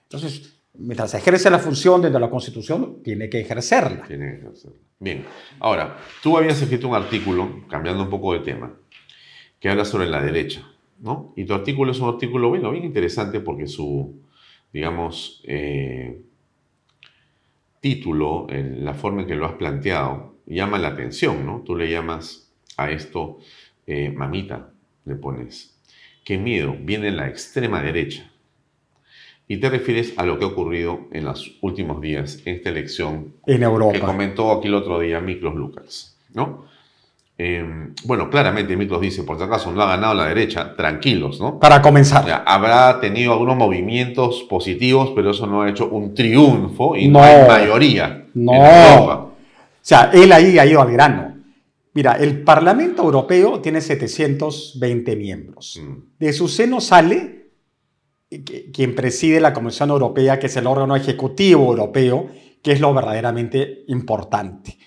C: Entonces, mientras ejerce la función dentro de la Constitución, tiene que ejercerla. Tiene que ejercerla.
A: Bien, ahora, tú habías escrito un artículo, cambiando un poco de tema, que habla sobre la derecha, ¿no? Y tu artículo es un artículo, bueno, bien interesante porque su, digamos, eh, título, la forma en que lo has planteado, llama la atención, ¿no? Tú le llamas a esto eh, mamita, le pones. Qué miedo, viene la extrema derecha. Y te refieres a lo que ha ocurrido en los últimos días, en esta elección
C: en Europa. que comentó
A: aquí el otro día Miklos Lucas, ¿no? Em, bueno, claramente Miklos dice, por si acaso, no ha ganado la derecha, tranquilos, ¿no? Para
C: comenzar.
A: habrá tenido algunos movimientos positivos, pero eso no ha hecho un triunfo y no, hay mayoría. No. O
C: sea, él ahí ha ido al grano. Mira, el Parlamento Europeo tiene 720 miembros. Mm. De su seno sale quien preside la Comisión Europea, que es el órgano ejecutivo europeo, que es lo verdaderamente importante.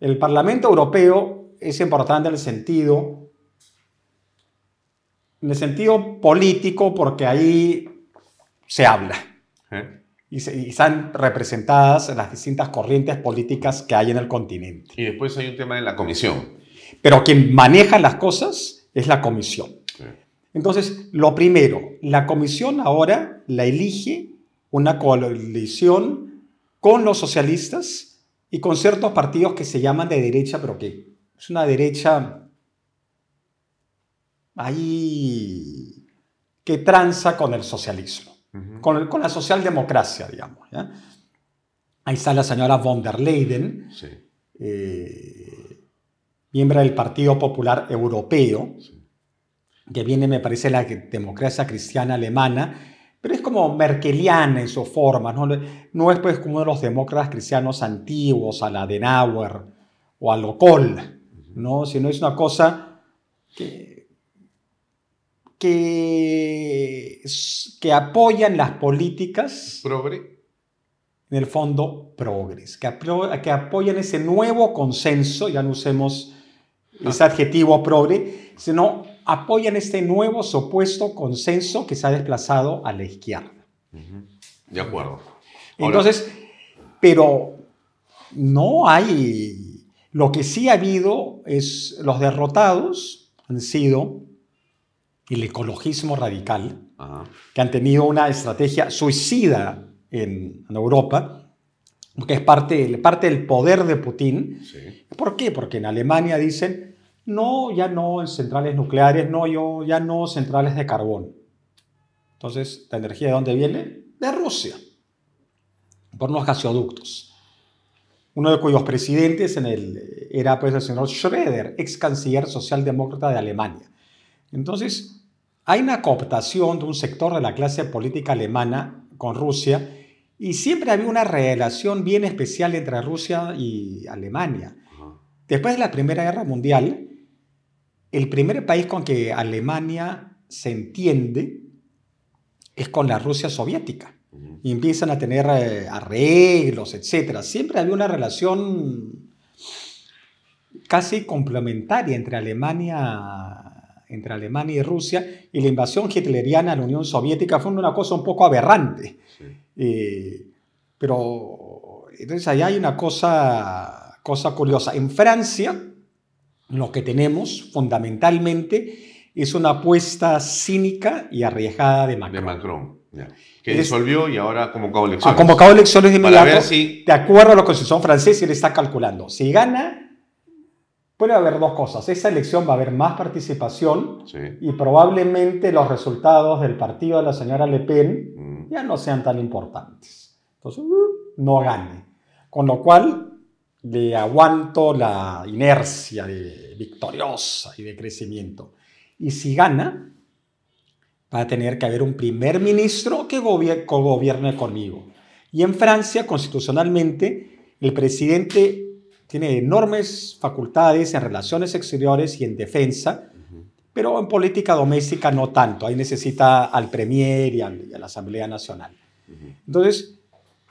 C: El Parlamento Europeo es importante en el sentido, en el sentido político, porque ahí se habla ¿eh? y, se, están representadas las distintas corrientes políticas que hay en el continente. Y después hay un tema de la comisión. Pero quien maneja las cosas es la comisión. Entonces, lo primero, la comisión ahora la elige una coalición con los socialistas y con ciertos partidos que se llaman de derecha, pero que es una derecha ahí que tranza con el socialismo, con, la socialdemocracia, digamos. Ahí está la señora von der Leyen, sí. Eh, miembro del Partido Popular Europeo, que viene, me parece, la democracia cristiana alemana, pero es como merkeliana en su forma, ¿no? es pues como uno de los demócratas cristianos antiguos, a la Adenauer o a Locol, ¿no? Sino es una cosa que, apoyan las políticas. Progre. En el fondo, progres. Que, que apoyan ese nuevo consenso, ya no usemos ah. ese adjetivo progre, sino apoyan este nuevo supuesto consenso que se ha desplazado a la izquierda. De acuerdo. Entonces, pero no hay lo que sí ha habido es los derrotados han sido el ecologismo radical, que han tenido una estrategia suicida en, Europa, que es parte del, parte del poder de Putin. ¿Por qué? Porque en Alemania dicen, no, ya no centrales nucleares, no, yo ya no centrales de carbón. Entonces, ¿la energía de dónde viene? De Rusia, por unos gasoductos uno de cuyos presidentes era pues, el señor Schröder, ex canciller socialdemócrata de Alemania. Entonces, hay una cooptación de un sector de la clase política alemana con Rusia y siempre había una relación bien especial entre Rusia y Alemania. Después de la Primera Guerra Mundial, el primer país con que Alemania se entiende es con la Rusia soviética y empiezan a tener eh, arreglos, etc. Siempre había una relación casi complementaria entre Alemania, entre Alemania y Rusia, y la invasión hitleriana a la Unión Soviética fue una cosa un poco aberrante. Eh, pero entonces ahí hay una cosa, cosa curiosa. En Francia, lo que tenemos fundamentalmente es una apuesta cínica y
A: arriesgada de De Macron. Que disolvió y ahora ha convocado elecciones. Ha convocado elecciones de inmediato. Para ver
C: si... De acuerdo a la Constitución francesa, él está calculando. Si gana, puede haber dos cosas. Esa elección va a haber más participación y probablemente los resultados del partido de la señora Le Pen mm. ya no sean tan importantes. Entonces, uh, no gane. Con lo cual, le aguanto la inercia de victoriosa y de crecimiento. Y si gana, Va a tener que haber un primer ministro que gobierne, conmigo. Y en Francia, constitucionalmente, el presidente tiene enormes facultades en relaciones exteriores y en defensa, pero en política doméstica no tanto. Ahí necesita al Premier y, a la Asamblea Nacional. Entonces,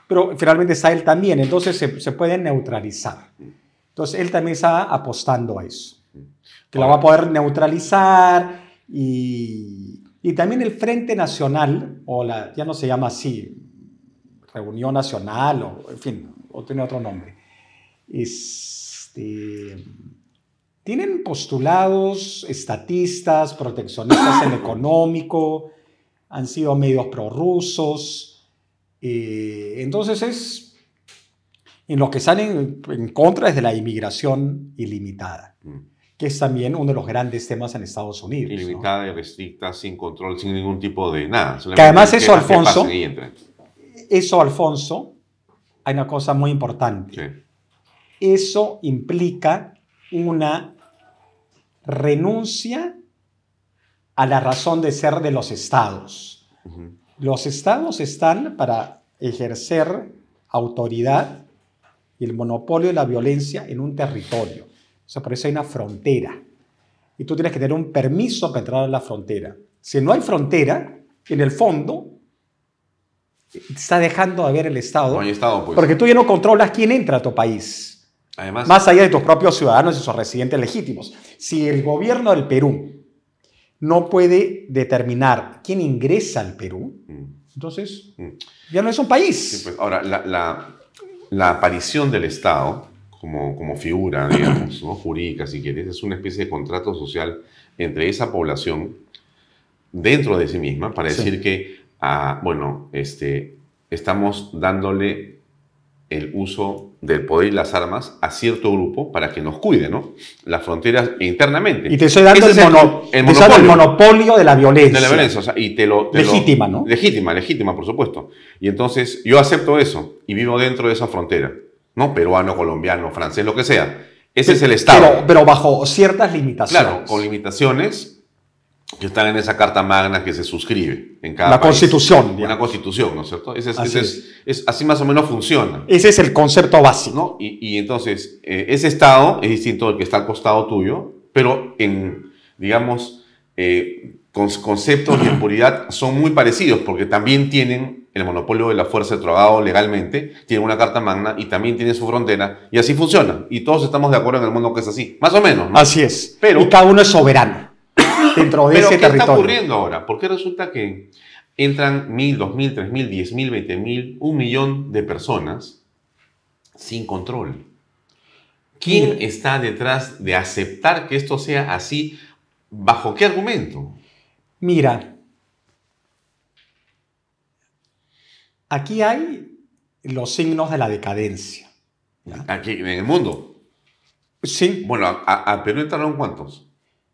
C: pero finalmente está él también, entonces se, se puede neutralizar. Entonces, él también está apostando a eso, que la va a poder neutralizar y y también el Frente Nacional, o la, ya no se llama así, Reunión Nacional, o en fin, o tiene otro nombre. Este, tienen postulados estatistas, proteccionistas en económico, han sido medios prorrusos. Eh, entonces es en lo que salen en contra es de la inmigración ilimitada. Mm que es también uno de los grandes temas en Estados Unidos. Limitada y
A: restricta, sin control, sin ningún tipo de nada. Que además eso, Alfonso,
C: eso, Alfonso, hay una cosa muy importante. Eso implica una renuncia a la razón de ser de los estados. Los estados están para ejercer autoridad y el monopolio de la violencia en un territorio. O sea, por eso hay una frontera. Y tú tienes que tener un permiso para entrar a la frontera. Si no hay frontera, en el fondo, está dejando de haber el Estado. No
A: hay Estado, pues. Porque
C: tú ya no controlas quién entra a tu país. Además. Más allá de tus propios ciudadanos y sus residentes legítimos. Si el gobierno del Perú no puede determinar quién ingresa al Perú, mm. entonces mm. ya no es un
A: país. Pues, ahora, la aparición del Estado como, como figura, digamos, jurídica, si quieres, es una especie de contrato social entre esa población dentro de sí misma para decir que, ah, bueno, este, estamos dándole el uso del poder y las armas a cierto grupo para que nos cuide, ¿no? Las fronteras internamente. Y te estoy dando el, monopolio, monopolio,
C: de la violencia. De la violencia,
A: o sea, y te lo... legítima, ¿no? Legítima, legítima, por supuesto. Y entonces yo acepto eso y vivo dentro de esa frontera. ¿no? Peruano, colombiano, francés, lo que sea. Ese es el Estado.
C: Pero, bajo ciertas limitaciones. Claro,
A: con limitaciones que están en esa carta magna que se suscribe en cada La constitución. Una constitución, ¿no es cierto? así, más o menos funciona.
C: Ese es el concepto básico.
A: Y, entonces, eh, ese Estado es distinto al que está al costado tuyo, pero en, digamos, eh, conceptos de impuridad son muy parecidos porque también tienen el monopolio de la fuerza de trabajo legalmente, tiene una carta magna y también tiene su frontera, y así funciona. Y todos estamos de acuerdo en el mundo que es así, más o menos. Así
C: es. Pero, y cada uno es soberano dentro de ese ¿qué territorio. ¿Qué está ocurriendo
A: ahora? Porque resulta que entran mil, dos mil, tres mil, diez mil, veinte mil, un millón de personas sin control. ¿Quién está detrás de aceptar que esto sea así? ¿Bajo qué argumento?
C: Mira, Aquí hay los signos de la decadencia. Aquí, en el mundo.
A: Sí. Bueno, ¿al Perú entraron cuántos?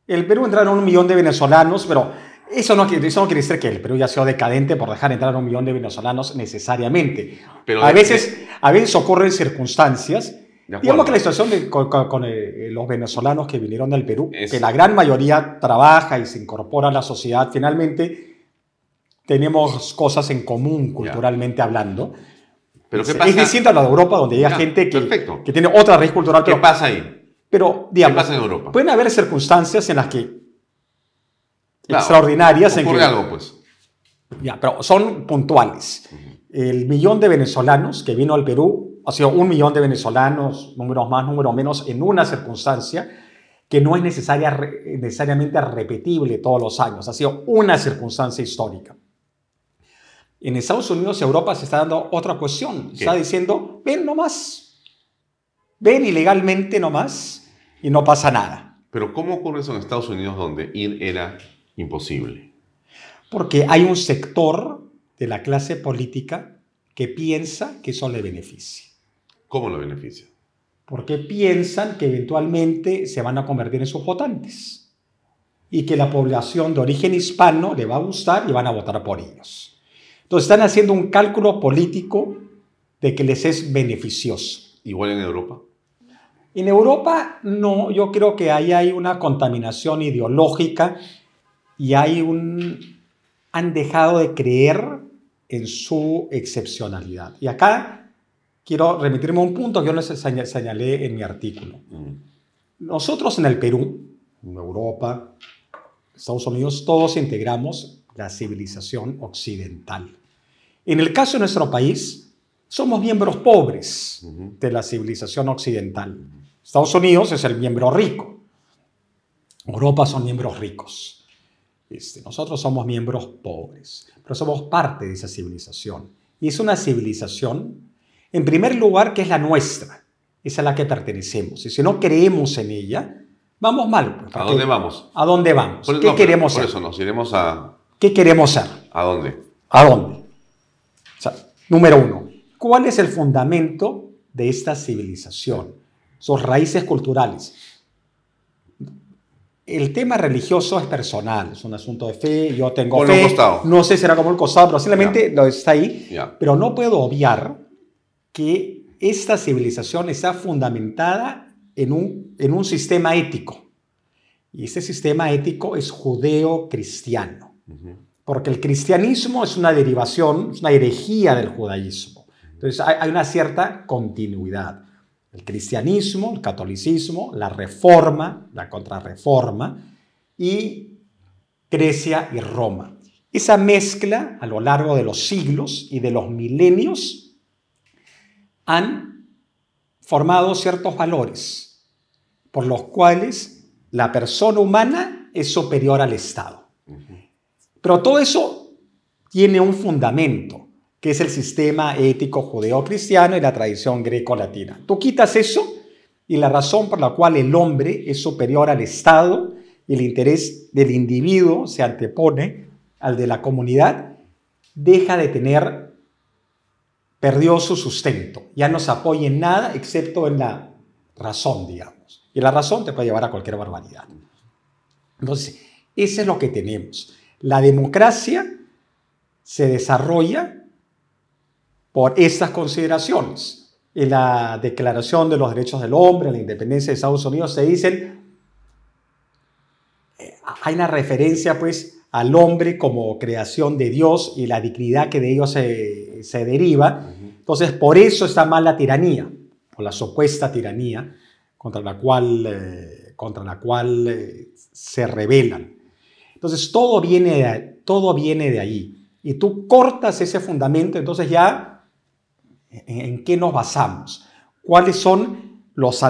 C: El Perú entraron un millón de venezolanos, pero eso no, eso quiere decir que el Perú ya sea decadente por dejar entrar un millón de venezolanos necesariamente.
A: Pero a, veces,
C: a veces ocurren circunstancias. Digamos que la situación con, eh, los venezolanos que vinieron del Perú, que la gran mayoría trabaja y se incorpora a la sociedad, finalmente tenemos cosas en común culturalmente hablando. ¿Pero Es distinto a la de Europa, donde hay gente
A: que,
C: tiene otra raíz cultural. ¿Qué pasa ahí? Pero, ¿Qué pasa en Europa? Pueden haber circunstancias en las que. extraordinarias en pues. Ya, pero son puntuales. El millón de venezolanos que vino al Perú ha sido un millón de venezolanos, números más, números menos, en una circunstancia que no es necesaria, necesariamente repetible todos los años. Ha sido una circunstancia histórica. En Estados Unidos Europa se está dando otra cuestión. Se está diciendo, ven nomás, ven ilegalmente nomás y no pasa nada.
A: Pero ¿cómo ocurre eso en Estados Unidos donde ir era
C: imposible? Porque hay un sector de la clase política que piensa que eso le beneficia. ¿Cómo le beneficia? Porque piensan que eventualmente se van a convertir en sus votantes y que la población de origen hispano le va a gustar y van a votar por ellos. Entonces están haciendo un cálculo político de que les es beneficioso.
A: Igual en Europa.
C: En Europa no, yo creo que ahí hay una contaminación ideológica y hay un han dejado de creer en su excepcionalidad. Y acá quiero remitirme a un punto que yo les señalé en mi artículo. Mm. Nosotros en el Perú, en Europa, Estados Unidos, todos integramos la civilización occidental. En el caso de nuestro país, somos miembros pobres de la civilización occidental. Estados Unidos es el miembro rico. Europa son miembros ricos. Este, nosotros somos miembros pobres, pero somos parte de esa civilización. Y es una civilización, en primer lugar, que es la nuestra, es a la que pertenecemos. Y si no creemos en ella, vamos mal. Pues,
A: ¿A dónde vamos? ¿A
C: dónde vamos? ¿Qué queremos ser?
A: eso nos iremos a...
C: ¿Qué queremos ser? ¿A dónde? ¿A dónde? Número uno, ¿cuál es el fundamento de esta civilización? Sus raíces culturales. El tema religioso es personal, es un asunto de fe, yo tengo ¿O fe, costado. no sé si será como el costado, pero simplemente está ahí, pero no puedo obviar que esta civilización está fundamentada en un, en un sistema ético, y este sistema ético es judeo-cristiano porque el cristianismo es una derivación, es una herejía del judaísmo. Entonces hay, una cierta continuidad. El cristianismo, el catolicismo, la reforma, la contrarreforma y Grecia y Roma. Esa mezcla a lo largo de los siglos y de los milenios han formado ciertos valores por los cuales la persona humana es superior al Estado. Pero todo eso tiene un fundamento, que es el sistema ético judeo-cristiano y la tradición greco-latina. Tú quitas eso y la razón por la cual el hombre es superior al Estado y el interés del individuo se antepone al de la comunidad, deja de tener, perdió su sustento, ya no se apoya en nada excepto en la razón, digamos. Y la razón te puede llevar a cualquier barbaridad. Entonces, eso es lo que tenemos. La democracia se desarrolla por estas consideraciones. En la Declaración de los Derechos del Hombre, en la Independencia de Estados Unidos, se dicen, eh, hay una referencia pues al hombre como creación de Dios y la dignidad que de ello se, deriva. Entonces, por eso está mal la tiranía, o la supuesta tiranía, contra la cual, eh, contra la cual eh, se rebelan. Entonces todo viene de, todo viene de ahí. Y tú cortas ese fundamento, entonces ya, ¿en, qué nos basamos? ¿Cuáles son los,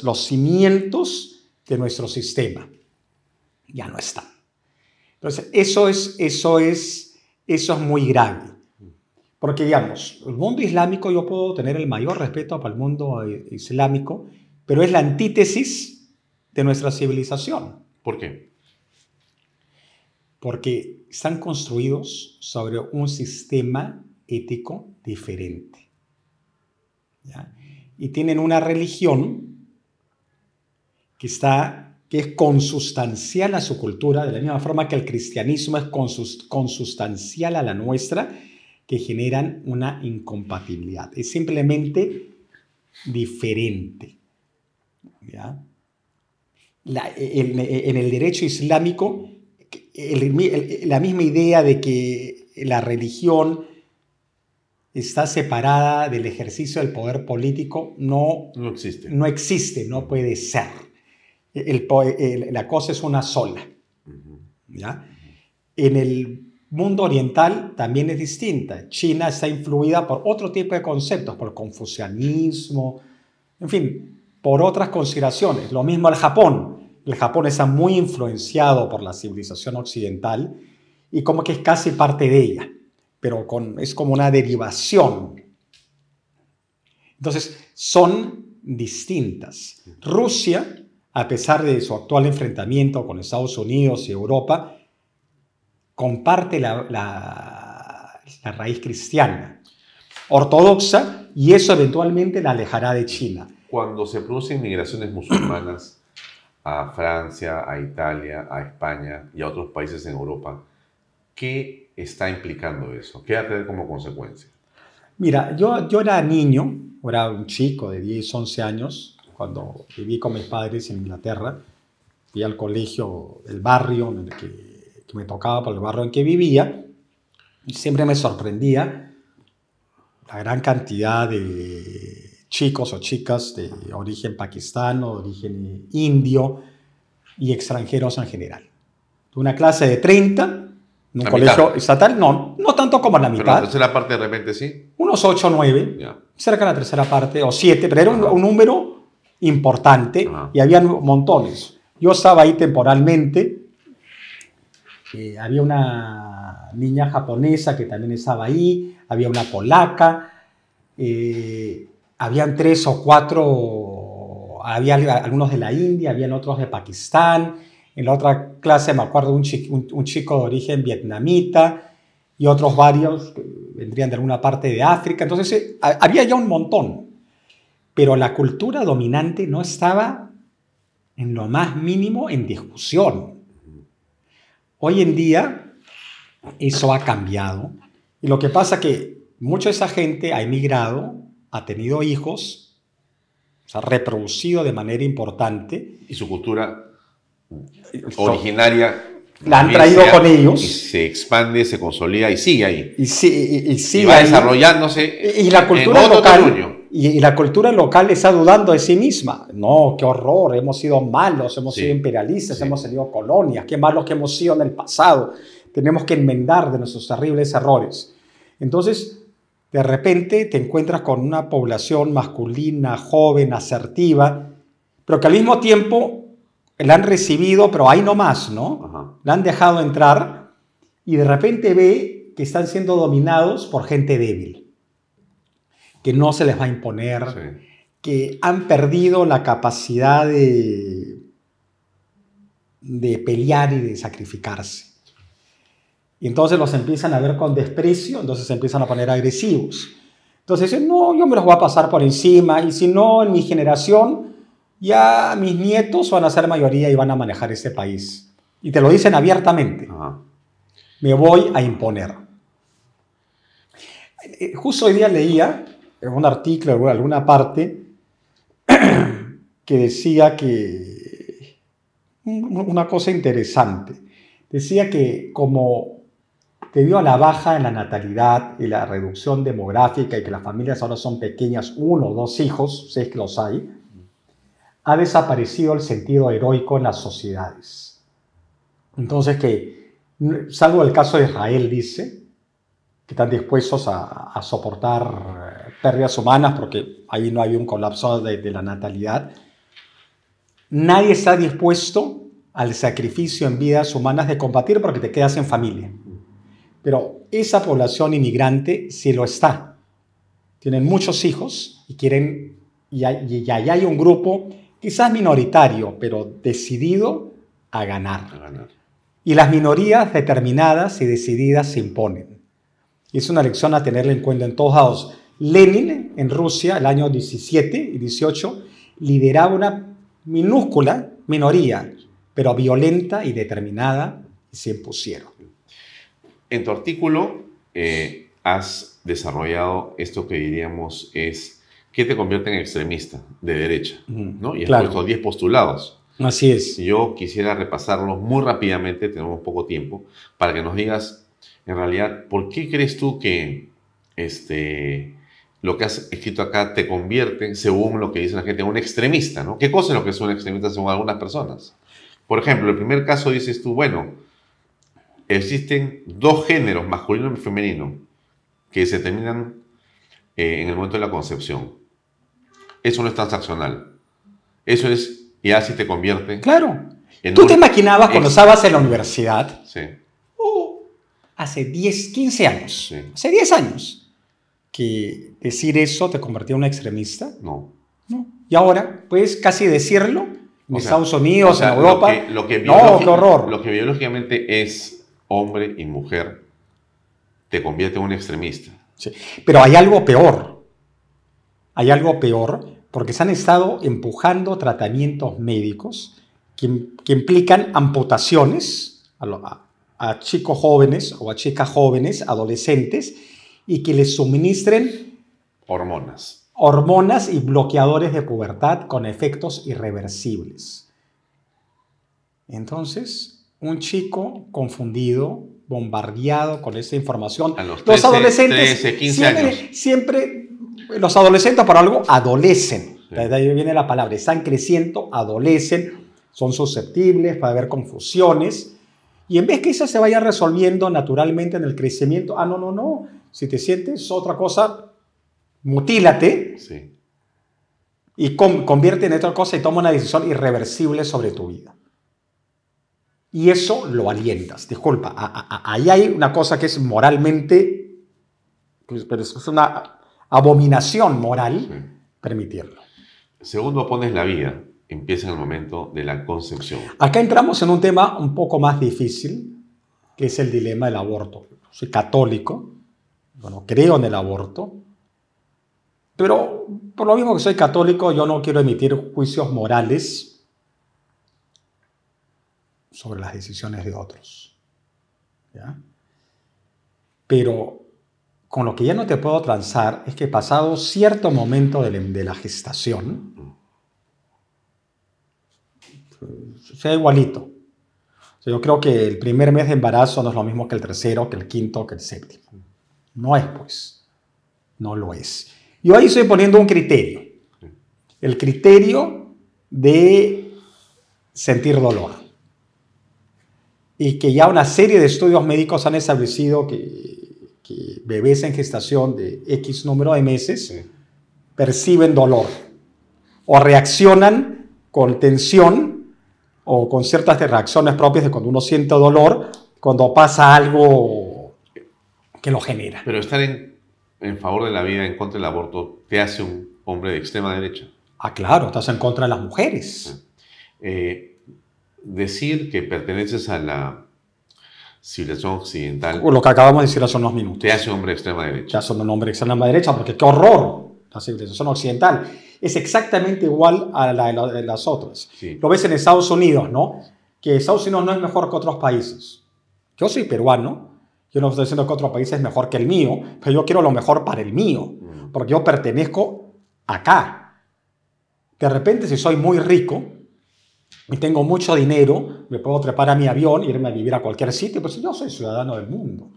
C: los, cimientos de nuestro sistema? Ya no está. Entonces, eso es, eso es, eso es muy grave. Porque, digamos, el mundo islámico, yo puedo tener el mayor respeto para el mundo eh, islámico, pero es la antítesis de nuestra civilización. ¿Por qué? porque están construidos sobre un sistema ético diferente. Y tienen una religión que, es consustancial a su cultura, de la misma forma que el cristianismo es consustancial a la nuestra, que generan una incompatibilidad. Es simplemente diferente. en el derecho islámico, la misma idea de que la religión está separada del ejercicio del poder político no, existe. No existe, no puede ser. la cosa es una sola. En el mundo oriental también es distinta. China está influida por otro tipo de conceptos, por confucianismo, en fin, por otras consideraciones. Lo mismo el Japón el Japón está muy influenciado por la civilización occidental y como que es casi parte de ella, pero es como una derivación. Entonces, son distintas. Rusia, a pesar de su actual enfrentamiento con Estados Unidos y Europa, comparte la, la raíz cristiana, ortodoxa, y eso eventualmente la alejará de China. Cuando se producen migraciones
A: musulmanas, a Francia, a Italia, a España y a otros países en Europa. ¿Qué está implicando eso? ¿Qué va a tener como consecuencia?
C: Mira, yo, yo era niño, era un chico de 10, 11 años, cuando viví con mis padres en Inglaterra. Fui al colegio, el barrio en el que, que me tocaba, por el barrio en que vivía. Y siempre me sorprendía la gran cantidad de chicos o chicas de origen pakistano, de origen indio y extranjeros en general. Una clase de 30 en un colegio estatal, no, no tanto como la mitad. Pero la tercera parte de repente sí. Unos 8 o 9, cerca de la tercera parte, o 7, pero era un, número importante y había montones. Yo estaba ahí temporalmente. Eh, había una niña japonesa que también estaba ahí, había una polaca, eh, habían tres o cuatro, había algunos de la India, habían otros de Pakistán, en la otra clase me acuerdo un un, chico de origen vietnamita y otros varios vendrían de alguna parte de África, entonces eh, había ya un montón, pero la cultura dominante no estaba en lo más mínimo en discusión. Hoy en día eso ha cambiado y lo que pasa que mucha de esa gente ha emigrado ha tenido hijos, se ha reproducido de manera importante. Y su cultura
A: originaria
C: la han traído con
A: ellos. se expande, se consolida y sigue ahí. Y, si, y, va desarrollándose.
C: Y, la cultura local. Y, la cultura local está dudando de sí misma. No, qué horror, hemos sido malos, hemos sido imperialistas, hemos sido colonias, qué malos que hemos sido en el pasado. Tenemos que enmendar de nuestros terribles errores. Entonces, de repente te encuentras con una población masculina, joven, asertiva, pero que al mismo tiempo la han recibido, pero ahí no más, ¿no? La han dejado entrar y de repente ve que están siendo dominados por gente débil, que no se les va a imponer, que han perdido la capacidad de, de pelear y de sacrificarse. Y entonces los empiezan a ver con desprecio, entonces se empiezan a poner agresivos. Entonces dicen, no, yo me los voy a pasar por encima y si no, en mi generación ya mis nietos van a ser mayoría y van a manejar este país. Y te lo dicen abiertamente. Me voy a imponer. Eh, justo hoy día leía en un artículo alguna parte que decía que una cosa interesante. Decía que como debido a la baja en la natalidad y la reducción demográfica y que las familias ahora son pequeñas, uno o dos hijos, si es que los hay, ha desaparecido el sentido heroico en las sociedades. Entonces que, salvo el caso de Israel, dice, que están dispuestos a, soportar eh, pérdidas humanas porque ahí no hay un colapso de, de la natalidad, nadie está dispuesto al sacrificio en vidas humanas de combatir porque te quedas en familia pero esa población inmigrante sí lo está. Tienen muchos hijos y quieren, y, hay, hay un grupo quizás minoritario, pero decidido a ganar. Y las minorías determinadas y decididas se imponen. Y es una lección a tenerla en cuenta en todos lados. Lenin en Rusia, el año 17 y 18, lideraba una minúscula minoría, pero violenta y determinada, y se impusieron
A: en tu artículo eh, has desarrollado esto que diríamos es que te convierte en extremista de derecha, ¿no? Y has 10 postulados. Así es. Yo quisiera repasarlos muy rápidamente, tenemos poco tiempo, para que nos digas, en realidad, ¿por qué crees tú que este, lo que has escrito acá te convierte, según lo que dice la gente, en un extremista, ¿no? ¿Qué cosa es lo que es un extremista según algunas personas? Por ejemplo, el primer caso dices tú, bueno, existen dos géneros, masculino y femenino, que se terminan eh, en el momento de la concepción. Eso no es transaccional. Eso es, Y así te convierte. Claro.
C: Tú te imaginabas cuando estabas en la universidad. Uh, hace 10, 15 años. Hace 10 años. Que decir eso te convertía en un extremista. No. Y ahora puedes casi decirlo en Estados Unidos, en Europa. que, no, horror.
A: Lo que biológicamente es hombre y mujer, te convierte en un extremista. Sí. Pero hay algo peor.
C: Hay algo peor porque se han estado empujando tratamientos médicos que, implican amputaciones a, a, chicos jóvenes o a chicas jóvenes, adolescentes, y que les suministren hormonas. Hormonas y bloqueadores de pubertad con efectos irreversibles. Entonces, un chico confundido, bombardeado con esa información. A los, adolescentes siempre, los adolescentes por algo adolecen. De ahí viene la palabra, están creciendo, adolecen, son susceptibles, puede haber confusiones. Y en vez que eso se vaya resolviendo naturalmente en el crecimiento, ah, no, no, no, si te sientes otra cosa, mutílate. Sí. Y convierte en otra cosa y toma una decisión irreversible sobre tu vida y eso lo alientas. Disculpa, ahí hay una cosa que es moralmente, pues, pero es una abominación moral permitirlo.
A: Segundo, pones la vida, empieza en el momento de la concepción.
C: Acá entramos en un tema un poco más difícil, que es el dilema del aborto. Soy católico, no creo en el aborto, pero por lo mismo que soy católico, yo no quiero emitir juicios morales sobre las decisiones de otros. ¿ya? Pero con lo que ya no te puedo transar es que pasado cierto momento de la gestación, sea igualito. yo creo que el primer mes de embarazo no es lo mismo que el tercero, que el quinto, que el séptimo. No es, pues. No lo es. Yo ahí estoy poniendo un criterio. El criterio de sentir dolor y que ya una serie de estudios médicos han establecido que, bebés en gestación de X número de meses perciben dolor o reaccionan con tensión o con ciertas reacciones propias de cuando uno siente dolor, cuando pasa algo que lo genera. Pero estar en,
A: en favor de la vida, en contra del aborto, te hace un hombre de extrema derecha.
C: Ah, claro, estás en contra de las mujeres. Ah.
A: Eh, decir que perteneces a la civilización
C: occidental. O lo que acabamos de decir hace unos minutos. Te hace hombre de extrema derecha. Te hace un hombre de extrema derecha, porque qué horror la civilización occidental. Es exactamente igual a la de las otras. Lo ves en Estados Unidos, ¿no? Que Estados Unidos no es mejor que otros países. Yo soy peruano. Yo no estoy diciendo que otro país es mejor que el mío, pero yo quiero lo mejor para el mío, mm. porque yo pertenezco acá. De repente, si soy muy rico, y tengo mucho dinero, me puedo trepar a mi avión, irme a vivir a cualquier sitio, pues yo soy ciudadano del mundo.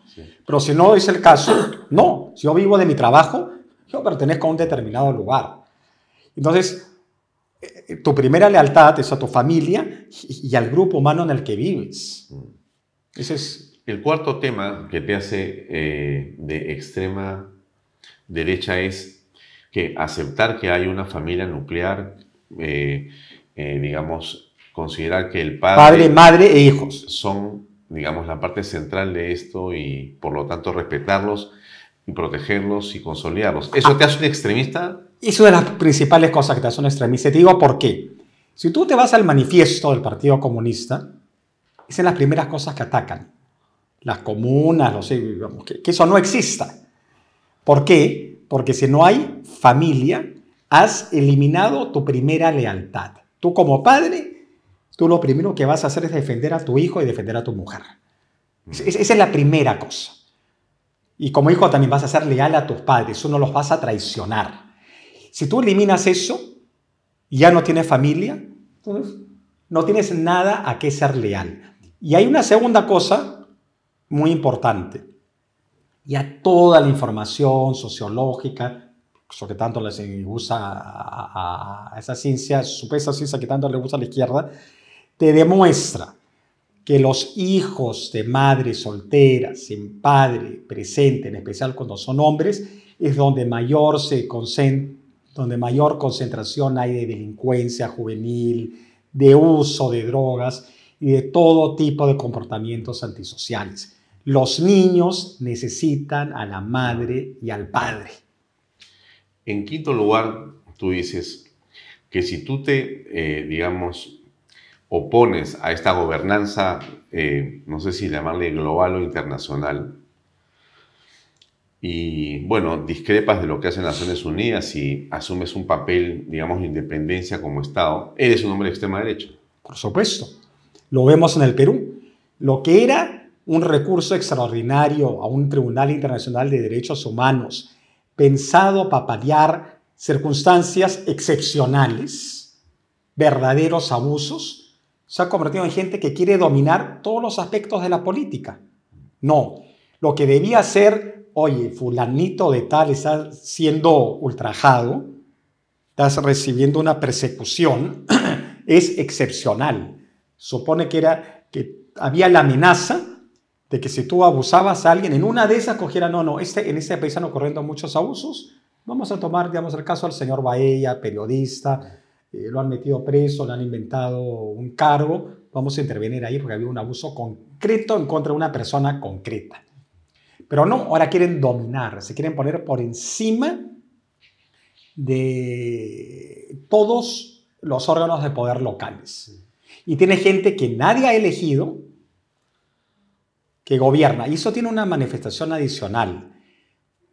C: Pero si no es el caso, no. Si yo vivo de mi trabajo, yo pertenezco a un determinado lugar. Entonces, eh, eh, tu primera lealtad es a tu familia y, al grupo humano en el que vives. Mm. Ese es... El
A: cuarto tema que te hace eh, de extrema derecha es que aceptar que hay una familia nuclear, digamos, considerar que el padre, madre e hijos son, digamos, la parte central de esto y por lo tanto respetarlos y protegerlos y consolidarlos. ¿Eso ah. te hace un extremista?
C: Es una de las principales cosas que te hace un extremista. Te digo por qué. Si tú te vas al manifiesto del Partido Comunista, esas son las primeras cosas que atacan. Las comunas, los, eh, digamos, que, que eso no exista. ¿Por qué? Porque si no hay familia, has eliminado tu primera lealtad. Tú como padre tú lo primero que vas a hacer es defender a tu hijo y defender a tu mujer. Mm. esa es la primera cosa. Y como hijo también vas a ser leal a tus padres, tú no los vas a traicionar. Si tú eliminas eso, y ya no tienes familia, no tienes nada a qué ser leal. Y hay una segunda cosa muy importante. Ya toda la información sociológica, sobre que tanto les gusta a, a esa ciencia, supuesta ciencia que tanto le gusta a la izquierda, te demuestra que los hijos de madres solteras, sin padre presente, en especial cuando son hombres, es donde mayor, se donde mayor concentración hay de delincuencia juvenil, de uso de drogas y de todo tipo de comportamientos antisociales. Los niños necesitan a la madre y al padre.
A: En quinto lugar, tú dices que si tú te, eh, digamos, opones a esta gobernanza, eh, no sé si llamarle global o internacional, y bueno, discrepas de lo que hacen las Naciones Unidas y asumes un papel, digamos, de independencia como Estado, eres un hombre de extrema
C: derecha. Por supuesto. Lo vemos en el Perú. Lo que era un recurso extraordinario a un Tribunal Internacional de Derechos Humanos pensado para paliar circunstancias excepcionales, verdaderos abusos, se ha convertido en gente que quiere dominar todos los aspectos de la política. No, lo que debía ser, oye, fulanito de tal está siendo ultrajado, estás recibiendo una persecución, es excepcional. Supone que, era, que había la amenaza de que si tú abusabas a alguien, en una de esas cogiera, no, no, este, en este país están ocurriendo muchos abusos, vamos a tomar, digamos, el caso del señor Baella, periodista, eh, lo han metido preso, le han inventado un cargo, vamos a intervenir ahí porque había un abuso concreto en contra de una persona concreta. Pero no, ahora quieren dominar, se quieren poner por encima de todos los órganos de poder locales. Y tiene gente que nadie ha elegido que gobierna. Y eso tiene una manifestación adicional.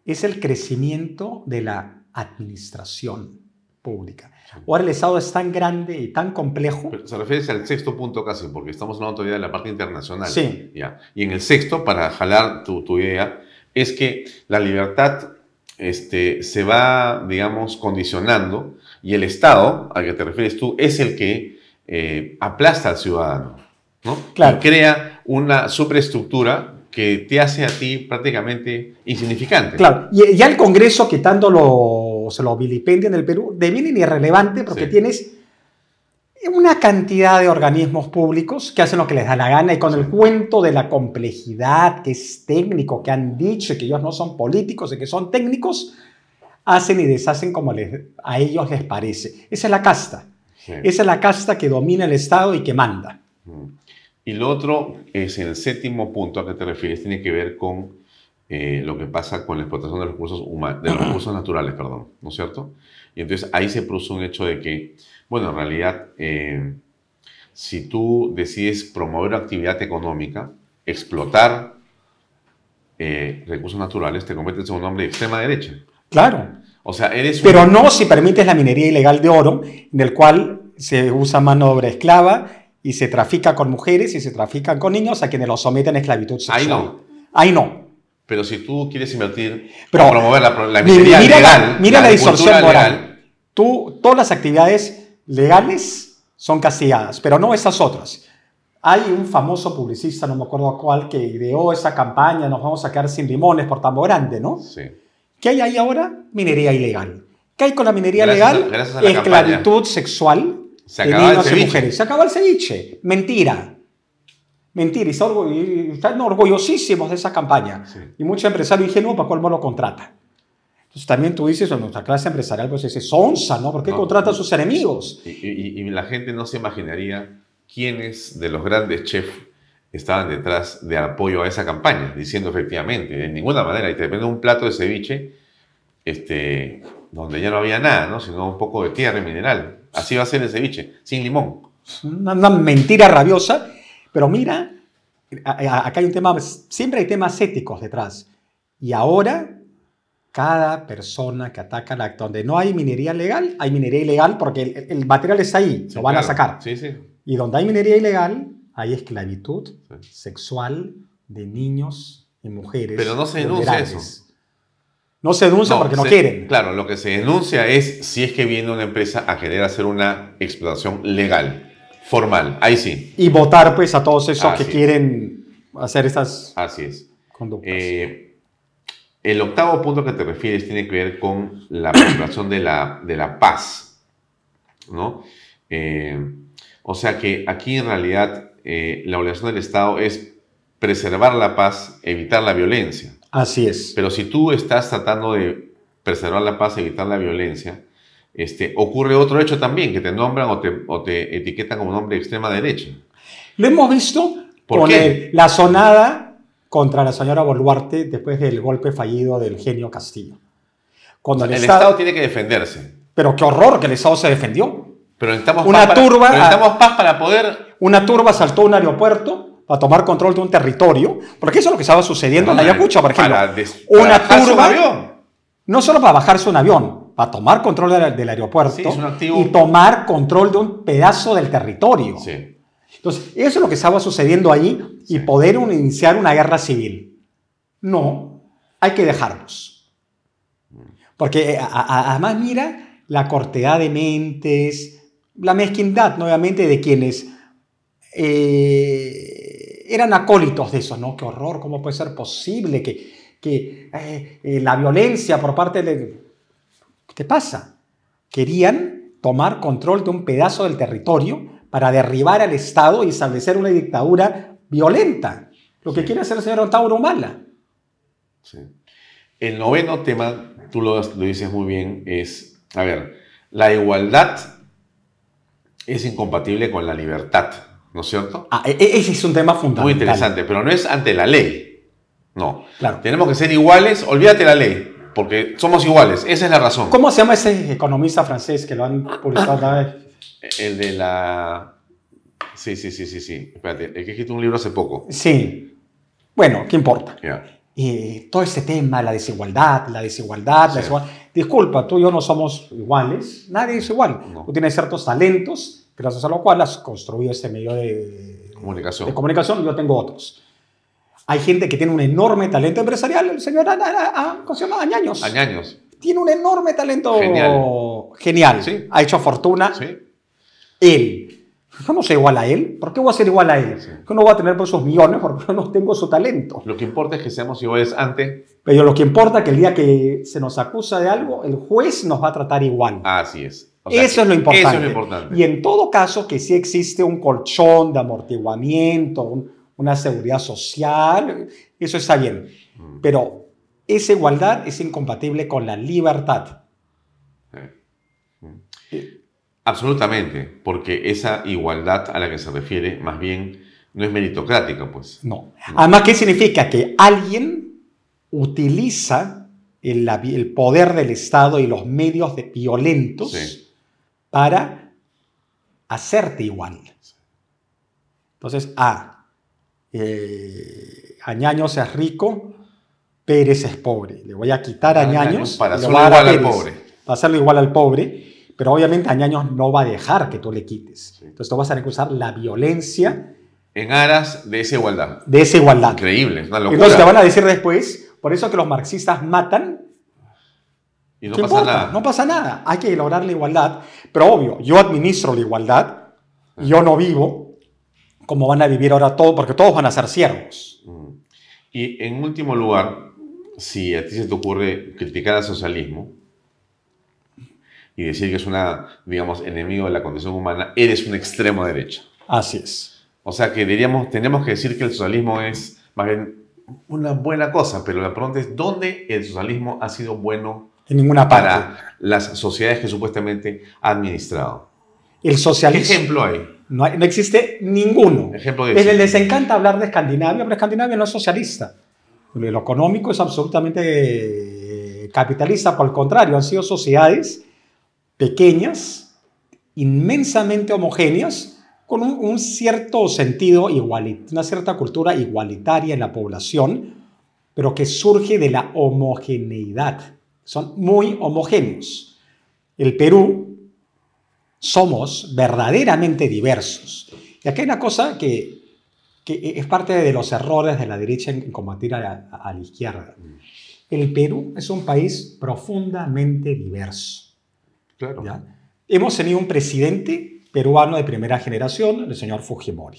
C: Es el crecimiento de la administración pública. Ahora el Estado es tan grande y tan complejo.
A: se refiere al sexto punto casi, porque estamos la todavía de la parte internacional. Sí. Ya. Y en el sexto, para jalar tu, idea, es que la libertad este, se va, digamos, condicionando y el Estado, al que te refieres tú, es el que eh, aplasta al ciudadano. ¿no? Claro. crea una superestructura que te hace a ti prácticamente insignificante. Claro,
C: y ya el Congreso quitándolo se lo vilipendia en el Perú, devienen irrelevante porque tienes una cantidad de organismos públicos que hacen lo que les da la gana y con el cuento de la complejidad que es técnico, que han dicho que ellos no son políticos y que son técnicos, hacen y deshacen como les, a ellos les parece. Esa es la casta. Esa es la casta que domina el Estado y que manda.
A: Mm. Y lo otro es el séptimo punto a que te refieres, tiene que ver con eh, lo que pasa con la explotación de recursos, humanos, de recursos naturales, perdón, ¿no es cierto? Y entonces ahí se produce un hecho de que, bueno, en realidad, eh, si tú decides promover actividad económica, explotar eh, recursos naturales, te conviertes en un hombre de extrema derecha. Claro. O sea, eres Pero no si permites
C: la minería ilegal de oro, en el cual se usa mano de obra esclava y se trafica con mujeres y se trafica con niños a quienes los someten a esclavitud sexual. Ahí no. Ahí no.
A: Pero si tú quieres invertir para promover la, la minería mira legal, mira la, la distorsión moral.
C: Tú, todas las actividades legales son castigadas, pero no esas otras. Hay un famoso publicista, no me acuerdo cuál, que ideó esa campaña, nos vamos a quedar sin limones por tambor grande, ¿no? Sí. ¿Qué hay ahí ahora? Minería ilegal. ¿Qué hay con la minería legal? Esclavitud sexual se de niños y mujeres. Se acaba el ceviche. Mentira. Mentira, y, están orgullosísimos de esa campaña. Y muchos empresarios ingenuos, ¿para cuál no lo contrata? Entonces también tú dices, en nuestra clase empresarial, pues es sonza, ¿no? ¿Por qué contrata a sus enemigos?
A: Y, la gente no se imaginaría quiénes de los grandes chefs estaban detrás de apoyo a esa campaña, diciendo efectivamente, de ninguna manera, y te venden un plato de ceviche este, donde ya no había nada, ¿no? Sino un poco de tierra y mineral. Así va a ser el ceviche, sin limón.
C: una mentira rabiosa pero mira, acá hay un tema, siempre hay temas éticos detrás. Y ahora, cada persona que ataca la, donde no hay minería legal, hay minería ilegal porque el, material está ahí, lo van a sacar. Sí, sí. Y donde hay minería ilegal, hay esclavitud sexual de niños y mujeres. Pero no se denuncia eso. No se denuncia porque no quieren.
A: Claro, lo que se denuncia es si es que viene una empresa a querer hacer una explotación legal Formal, ahí sí.
C: Y votar pues a todos esos ah, que quieren hacer estas Así
A: es. Eh, el octavo punto que te refieres tiene que ver con la preservación de la, de la paz, ¿no? Eh, o sea que aquí en realidad eh, la obligación del Estado es preservar la paz, evitar la violencia. Así es. Pero si tú estás tratando de preservar la paz, evitar la violencia, este, ocurre otro hecho también, que te nombran o te, etiquetan como hombre de extrema derecha.
C: Lo hemos visto con la sonada contra la señora Boluarte después del golpe fallido del genio Castillo. Cuando el, Estado,
A: tiene que defenderse.
C: Pero qué horror que el Estado se defendió.
A: Pero necesitamos, una paz, turba, para,
C: para poder... Una turba saltó un aeropuerto Para tomar control de un territorio, porque eso es lo que estaba sucediendo en Ayacucho, por ejemplo. una turba, no solo para bajarse un avión, para tomar control del, aeropuerto y tomar control de un pedazo del territorio. Entonces, eso es lo que estaba sucediendo allí y poder iniciar una guerra civil. No, hay que dejarlos. Porque eh, además mira la cortedad de mentes, la mezquindad nuevamente de quienes eh, eran acólitos de eso, ¿no? Qué horror, ¿cómo puede ser posible que, que eh, la violencia por parte de... ¿Qué pasa? Querían tomar control de un pedazo del territorio para derribar al Estado y establecer una dictadura violenta. Lo que quiere hacer el señor Antauro Humala.
A: El noveno tema, tú lo, lo dices muy bien, es, a ver, la igualdad es incompatible con la libertad, ¿no es cierto?
C: Ah, e, e, ese es un tema fundamental. Muy interesante,
A: pero no es ante la ley. No. Tenemos que ser iguales, olvídate la ley. Porque somos iguales, esa es la razón. ¿Cómo
C: se llama ese economista francés que lo han publicado vez?
A: Ah, el de la... Sí, sí, sí, sí, sí. Espérate, es que escrito un libro hace poco.
C: Sí. Bueno, ¿qué importa? Eh, todo este tema, la desigualdad, la desigualdad, la desigualdad. Disculpa, tú y yo no somos iguales, nadie es igual. Tú tienes ciertos talentos, gracias a los cuales has construido este medio de comunicación. de comunicación, yo tengo otros. Hay gente que tiene un enorme talento empresarial, el señor ha ah, se llama? Añaños. Añaños. Tiene un enorme talento genial. genial. Sí. Ha hecho fortuna. Sí. Él. Yo no soy igual a él. ¿Por qué voy a ser igual a él? Yo no voy a tener por esos millones porque no tengo su talento. Lo que importa es que seamos iguales antes. Pero lo que importa es que el día que se nos acusa de algo, el juez nos va a tratar igual. Así es. eso, es lo importante. eso es lo importante. Y en todo caso, que sí existe un colchón de amortiguamiento, un, una seguridad social, eso está bien. Mm. Pero esa igualdad es incompatible con la libertad.
A: Mm. Absolutamente, porque esa igualdad a la que se refiere, más bien, no es meritocrática, pues.
C: No. Además, ¿qué significa? Que alguien utiliza el, poder del Estado y los medios violentos para hacerte igual. Entonces, A, eh, Añaño es rico, Pérez es pobre. Le voy a quitar a Añaños. Ah, para hacerlo igual al pobre. Para igual al pobre. Pero obviamente Añaños no va a dejar que tú le quites. Entonces tú vas a tener la violencia.
A: En aras de esa igualdad.
C: De esa igualdad.
A: Increíble, Entonces te van a
C: decir después, por eso que los marxistas matan. Y no pasa nada. No pasa nada. Hay que lograr la igualdad. Pero obvio, yo administro la igualdad. Ah. Yo no vivo cómo van a vivir ahora todo, porque todos van a ser siervos. Mm. Y
A: en último lugar, si a ti se te ocurre criticar al socialismo y decir que es una, digamos, enemigo de la condición humana, eres un extremo derecha. Así es. O sea que diríamos, tenemos que decir que el socialismo es más bien una buena cosa, pero la pregunta es, ¿dónde el socialismo ha sido bueno en ninguna para las sociedades que supuestamente ha administrado? El socialismo. ¿Qué ejemplo hay?
C: No, existe ninguno.
A: Ejemplo Les,
C: encanta hablar de Escandinavia, pero Escandinavia no es socialista. Lo económico es absolutamente eh, capitalista, por el contrario, han sido sociedades pequeñas, inmensamente homogéneas, con un, cierto sentido una cierta cultura igualitaria en la población, pero que surge de la homogeneidad. Son muy homogéneos. El Perú, somos verdaderamente diversos. Y aquí hay una cosa que, es parte de los errores de la derecha en combatir a la, izquierda. El Perú es un país profundamente diverso. Claro. Hemos tenido un presidente peruano de primera generación, el señor Fujimori.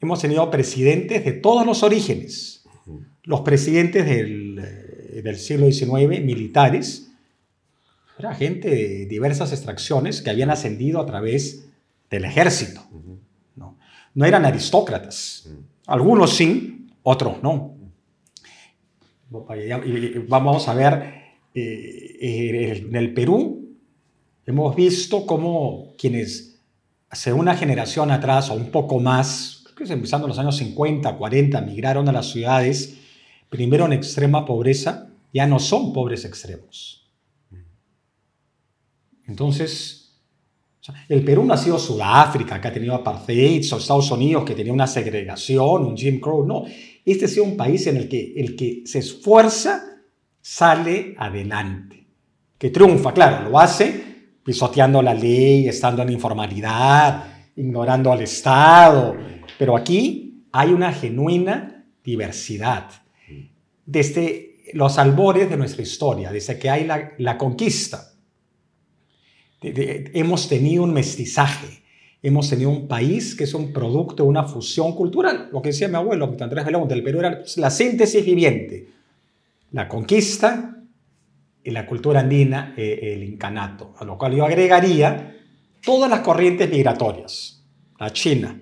C: Hemos tenido presidentes de todos los orígenes. Los presidentes del eh, siglo XIX, militares, era gente de diversas extracciones que habían ascendido a través del ejército. No, no eran aristócratas. Mm. Algunos sí, otros no. Vamos a ver, eh, en el Perú hemos visto cómo quienes hace una generación atrás o un poco más, creo empezando en los años 50, 40, migraron a las ciudades, primero en extrema pobreza, ya no son pobres extremos entonces, el Perú no ha sido Sudáfrica, que ha tenido apartheid, o Estados Unidos, que tenía una segregación, un Jim Crow. No, este ha sido un país en el que el que se esfuerza sale adelante, que triunfa, claro, lo hace pisoteando la ley, estando en informalidad, ignorando al Estado. Pero aquí hay una genuina diversidad. Mm. Desde los albores de nuestra historia, desde que hay la, la conquista, hemos tenido un mestizaje, hemos tenido un país que es un producto de una fusión cultural. Lo que decía mi abuelo, Andrés Belón, del Perú era la síntesis viviente, la conquista y la cultura andina, eh, el incanato, a lo cual yo agregaría todas las corrientes migratorias, la China,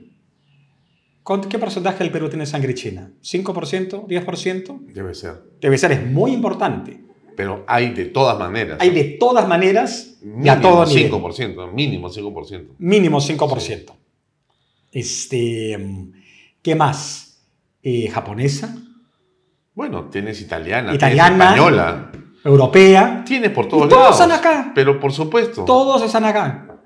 C: ¿Qué porcentaje del Perú tiene sangre china? ¿5%? ¿10%? Debe ser. Debe ser, es muy importante
A: pero hay de todas maneras. Hay ¿eh? de
C: todas maneras y a todo nivel.
A: 5%, mínimo 5%.
C: Mínimo 5%. Este, ¿Qué más? Eh, ¿Japonesa? Bueno, tienes italiana, italiana española. Europea. Tienes por todos y lados. Todos están acá.
A: Pero por supuesto.
C: Todos están acá.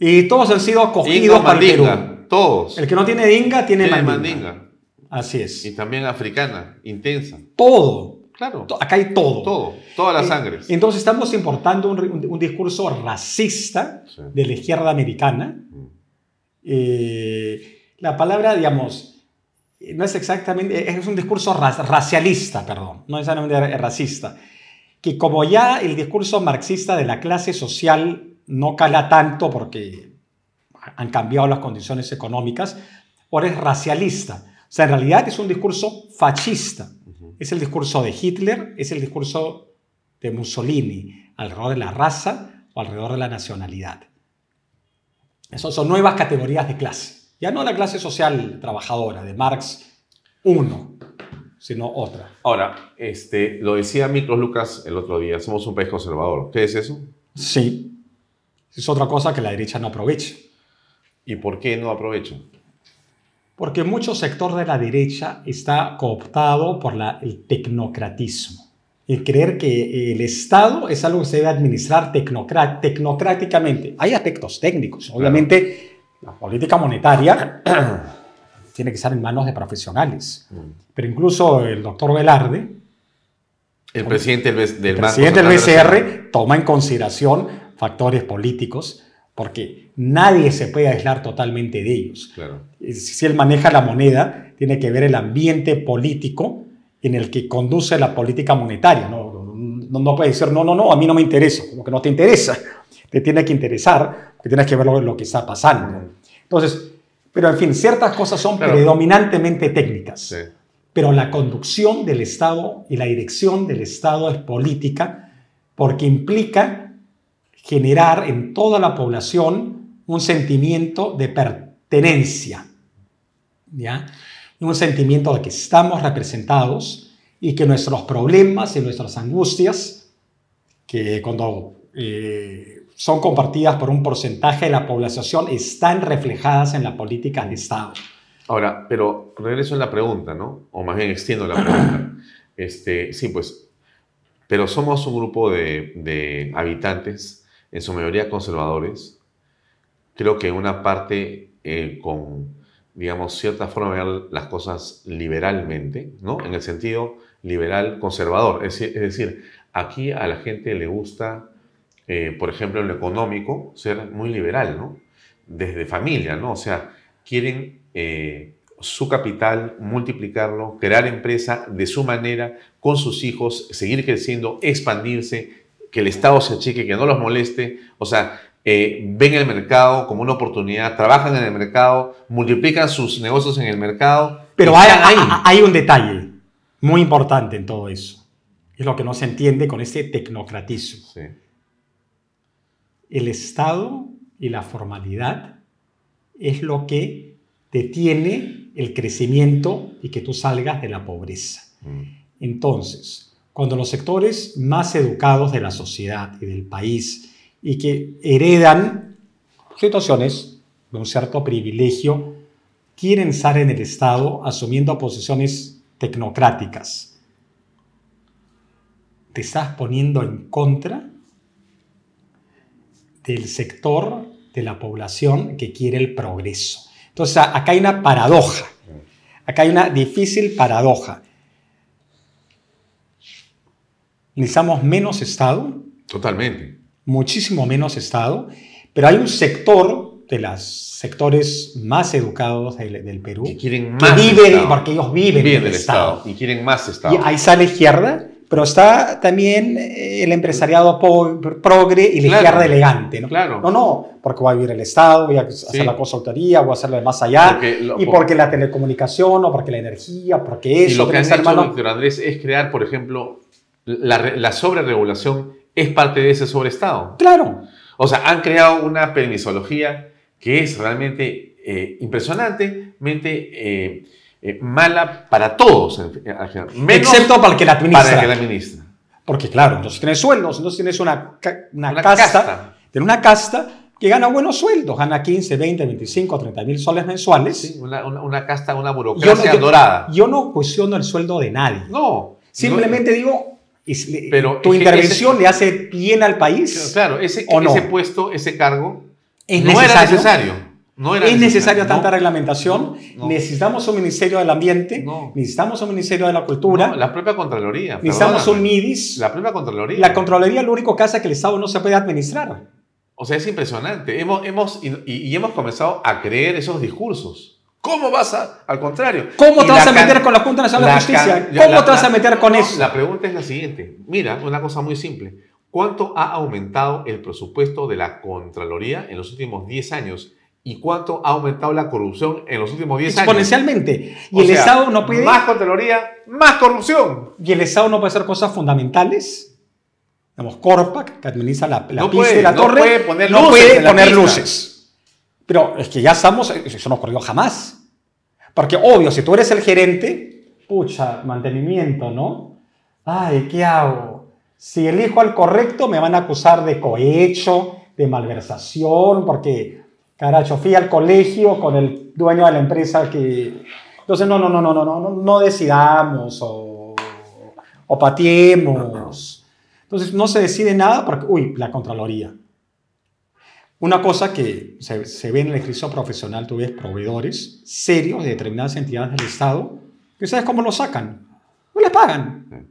C: Y todos han sido acogidos para Perú.
A: Todos. El que no tiene dinga tiene, tiene mandinga. mandinga. Así es. Y también africana,
C: intensa. Todo. Acá hay todo. Todo, todas las eh, sangres. Entonces estamos importando un, discurso racista de la izquierda americana. Mm. Eh, la palabra, digamos, eh, no es exactamente, es un discurso racialista, perdón, no es exactamente er, racista, que como ya el discurso marxista de la clase social no cala tanto porque han cambiado las condiciones económicas, ahora es racialista. O sea, en realidad es un discurso fascista es el discurso de Hitler, es el discurso de Mussolini alrededor de la raza o alrededor de la nacionalidad. Esas son nuevas categorías de clase. Ya no la clase social trabajadora de Marx uno, sino otra.
A: Ahora, este, lo decía Miklos Lucas el otro día, somos un país conservador. ¿Qué
C: es eso? Sí. Es otra cosa que la derecha no aprovecha. ¿Y por qué no aprovecha? porque mucho sector de la derecha está cooptado por la, el tecnocratismo. el creer que eh, el Estado es algo que se debe administrar tecnocráticamente. Hay aspectos técnicos. Obviamente, la política monetaria tiene que estar en manos de profesionales. Mm. Pero incluso el doctor Velarde,
A: el presidente del, el presidente del BCR,
C: toma en consideración factores políticos porque nadie se puede aislar totalmente de ellos. Claro. Eh, si él maneja la moneda, tiene que ver el ambiente político en el que conduce la política monetaria. No, puede decir, no, no, no, a mí no me interesa, como que no te interesa. Te tiene que interesar, porque tienes que ver lo, que está pasando. Entonces, pero en fin, ciertas cosas son predominantemente técnicas. Pero la conducción del Estado y la dirección del Estado es política porque implica generar en toda la población un sentimiento de pertenencia, ¿ya? un sentimiento de que estamos representados y que nuestros problemas y nuestras angustias, que cuando eh, son compartidas por un porcentaje de la población, están reflejadas en la política de Estado.
A: Ahora, pero regreso a la pregunta, ¿no? O más bien extiendo la pregunta. Este, sí, pues, pero somos un grupo de, de habitantes en su mayoría conservadores, creo que una parte eh, con, digamos, cierta forma de ver las cosas liberalmente, ¿no? En el sentido liberal conservador. Es, decir, aquí a la gente le gusta, eh, por ejemplo, en lo económico, ser muy liberal, ¿no? Desde familia, ¿no? O sea, quieren eh, su capital, multiplicarlo, crear empresa de su manera, con sus hijos, seguir creciendo, expandirse, que el Estado se achique, que no los moleste. O sea, eh, ven el mercado como una oportunidad, trabajan en el mercado, multiplican sus negocios en el mercado. Pero hay, un detalle
C: muy importante en todo eso. Es lo que no se entiende con ese tecnocratismo. El Estado y la formalidad es lo que detiene el crecimiento y que tú salgas de la pobreza. Mm. Entonces, cuando los sectores más educados de la sociedad y del país y que heredan situaciones de un cierto privilegio, quieren estar en el Estado asumiendo posiciones tecnocráticas. ¿Te estás poniendo en contra del sector de la población que quiere el progreso? Entonces, acá hay una paradoja, acá hay una difícil paradoja necesitamos menos Estado. Totalmente. Muchísimo menos Estado. Pero hay un sector de los sectores más educados del, Perú que, quieren más porque ellos viven, del Estado. Y quieren más Estado. Y ahí está la izquierda, pero está también eh, el empresariado progre y la izquierda elegante. ¿no? Claro. No, no, porque voy a vivir el Estado, voy a hacer la consultoría, voy a hacerlo de más allá, y porque la telecomunicación, o porque la energía, porque eso. Y lo que han hecho, hermano...
A: Andrés, es crear, por ejemplo, la, sobreregulación es parte de ese sobreestado. Claro. O sea, han creado una permisología que es realmente impresionante eh, impresionantemente eh, eh, mala para todos, excepto para el que la administra. Para el que la administra.
C: Porque claro, entonces tienes sueldos, no tienes una, una, casta, una casta que gana buenos sueldos, gana 15, 20, 25, 30 mil soles mensuales.
A: una, casta, una burocracia dorada.
C: Yo no cuestiono el sueldo de nadie. No. Simplemente digo, pero tu intervención le hace bien al país. Claro, ese, ese puesto, ese cargo,
A: no era necesario.
C: No es necesario, tanta reglamentación. necesitamos un Ministerio del Ambiente, necesitamos un Ministerio de la Cultura. la propia
A: Contraloría. Necesitamos un MIDIS. La propia Contraloría. La
C: Contraloría es único única casa que el Estado no se puede administrar.
A: O sea, es impresionante. Hemos, hemos, y hemos comenzado a creer esos discursos.
C: ¿Cómo vas a.?
A: Al contrario. ¿Cómo te vas a meter con la Junta Nacional de Justicia? ¿Cómo te vas a meter con eso? La pregunta es la siguiente. Mira, una cosa muy simple. ¿Cuánto ha aumentado el presupuesto de la Contraloría en los últimos 10 años? ¿Y cuánto ha aumentado
C: la corrupción en los últimos 10 años? Exponencialmente. Y el Estado no puede. Más Contraloría, más corrupción. Y el Estado no puede hacer cosas fundamentales digamos, Corpac, que administra la, la de la no puede poner no puede poner luces. Pero es que ya estamos, eso no ocurrió jamás. Porque obvio, si tú eres el gerente, pucha, mantenimiento, ¿no? Ay, ¿qué hago? Si elijo al correcto, me van a acusar de cohecho, de malversación, porque, caracho, fui al colegio con el dueño de la empresa que... Entonces, no, no, no, no, no, no, no decidamos o, o patiemos. Entonces, no se decide nada porque, uy, la Contraloría. Una cosa que se, ve en el ejercicio profesional, tú ves proveedores serios de determinadas entidades del Estado, que sabes cómo lo sacan. No les pagan.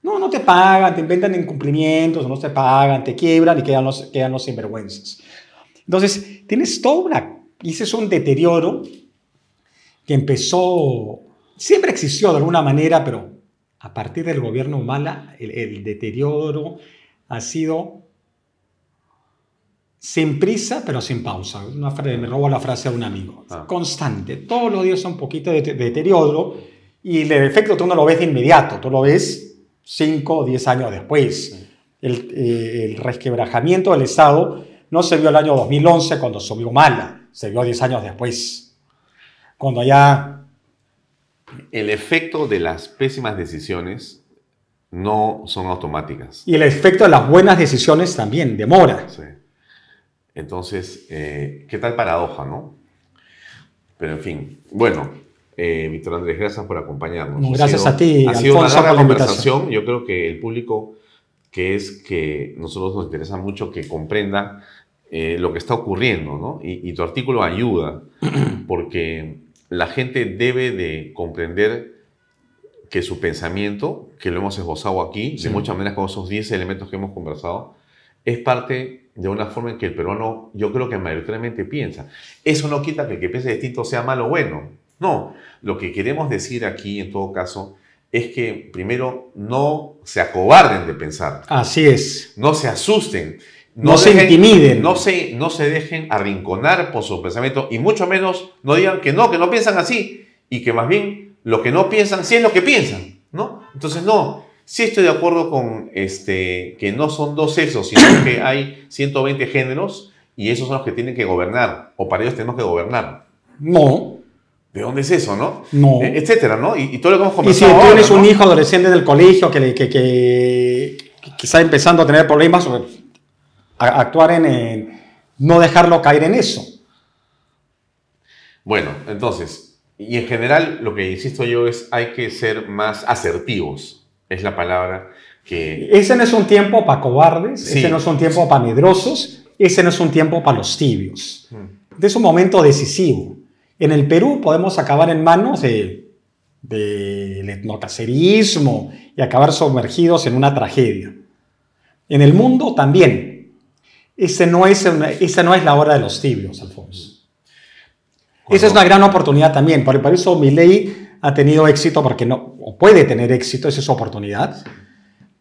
C: No, no te pagan, te inventan incumplimientos, no te pagan, te quiebran y quedan los, quedan los sinvergüenzas. Entonces, tienes toda una... Y es un deterioro que empezó... Siempre existió de alguna manera, pero a partir del gobierno mala el, el deterioro ha sido sin prisa, pero sin pausa. Una frase, me robo la frase a un amigo. Ah. Constante. Todos los días un poquito de, deterioro y el efecto tú no lo ves de inmediato, tú lo ves 5 o 10 años después. El, eh, el, resquebrajamiento del Estado no se vio el año 2011 cuando subió mala, se vio 10 años después. Cuando ya...
A: El efecto de las pésimas decisiones no son automáticas. Y el efecto de las buenas
C: decisiones también demora.
A: Sí. Entonces, eh, ¿qué tal paradoja, no? Pero en fin, bueno, eh, Víctor Andrés, gracias por acompañarnos. Gracias a ti. Ha sido una larga conversación. Yo creo que el público, que es que nosotros nos interesa mucho que comprenda eh, lo que está ocurriendo, ¿no? Y, tu artículo ayuda, porque la gente debe de comprender que su pensamiento, que lo hemos esbozado aquí, de muchas maneras con esos 10 elementos que hemos conversado, es parte de una forma en que el peruano, yo creo que mayoritariamente piensa. Eso no quita que el que piense distinto sea malo o bueno. No, lo que queremos decir aquí, en todo caso, es que primero no se acobarden de pensar. Así es. No se asusten. No, se intimiden. No se, no se dejen arrinconar por su pensamiento y mucho menos no digan que no, que no piensan así y que más bien lo que no piensan sí es lo que piensan, ¿no? Entonces no, Sí estoy de acuerdo con este, que no son dos sexos, sino que hay 120 géneros y esos son los que tienen que gobernar, o para ellos tenemos que gobernar. No. ¿De dónde es eso, no? No. E, etcétera, ¿no? Y, todo lo que hemos comentado. Y si tú eres un hijo
C: adolescente del colegio que, está empezando a tener problemas, actuar en, en no dejarlo caer en eso.
A: Bueno, entonces, y en general lo que insisto yo es hay que ser más asertivos es la palabra que... Ese no es un
C: tiempo para cobardes, ese no es un tiempo para medrosos, ese no es un tiempo para los tibios. Mm. Es un momento decisivo. En el Perú podemos acabar en manos del de, etnocacerismo y acabar sumergidos en una tragedia. En el mundo también. Ese no es, esa no es la hora de los tibios, Alfonso. Esa es una gran oportunidad también. Por eso mi ley ha tenido éxito porque no, puede tener éxito, esa es su oportunidad,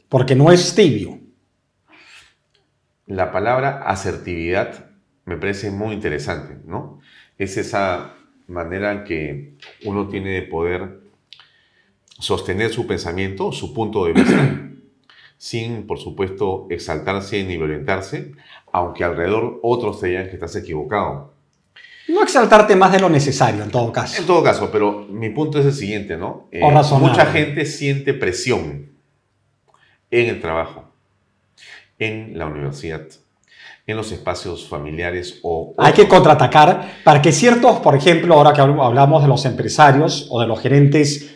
C: porque no es tibio.
A: La palabra asertividad me parece muy interesante, ¿no? Es esa manera que uno tiene de poder sostener su pensamiento, su punto de vista, sin, por supuesto, exaltarse ni violentarse, aunque alrededor otros te digan que estás equivocado.
C: No exaltarte más de lo necesario, en todo caso.
A: En todo caso, pero mi punto es el siguiente, ¿no? Eh, mucha gente siente presión en el trabajo, en la universidad, en los espacios familiares o... Hay que contraatacar
C: para que ciertos, por ejemplo, ahora que hablamos de los empresarios o de los gerentes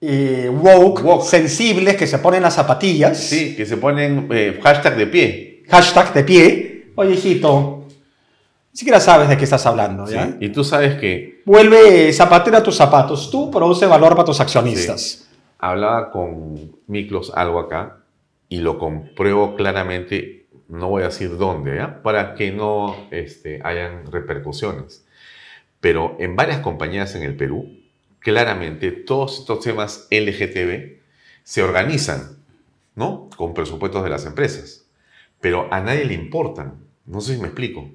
C: eh, woke, sensibles, que se ponen las zapatillas. Sí, que se ponen eh, hashtag de pie. Hashtag de pie. Oye, hijito, siquiera sabes de qué estás hablando. y tú
A: sabes que...
C: Vuelve zapatera a tus zapatos, tú produce valor para tus accionistas.
A: Hablaba con Miklos algo acá y lo compruebo claramente, no voy a decir dónde, ¿ya? para que no este, hayan repercusiones. Pero en varias compañías en el Perú, claramente todos estos temas LGTB se organizan, ¿no? Con presupuestos de las empresas. Pero a nadie le importan. No sé si me explico.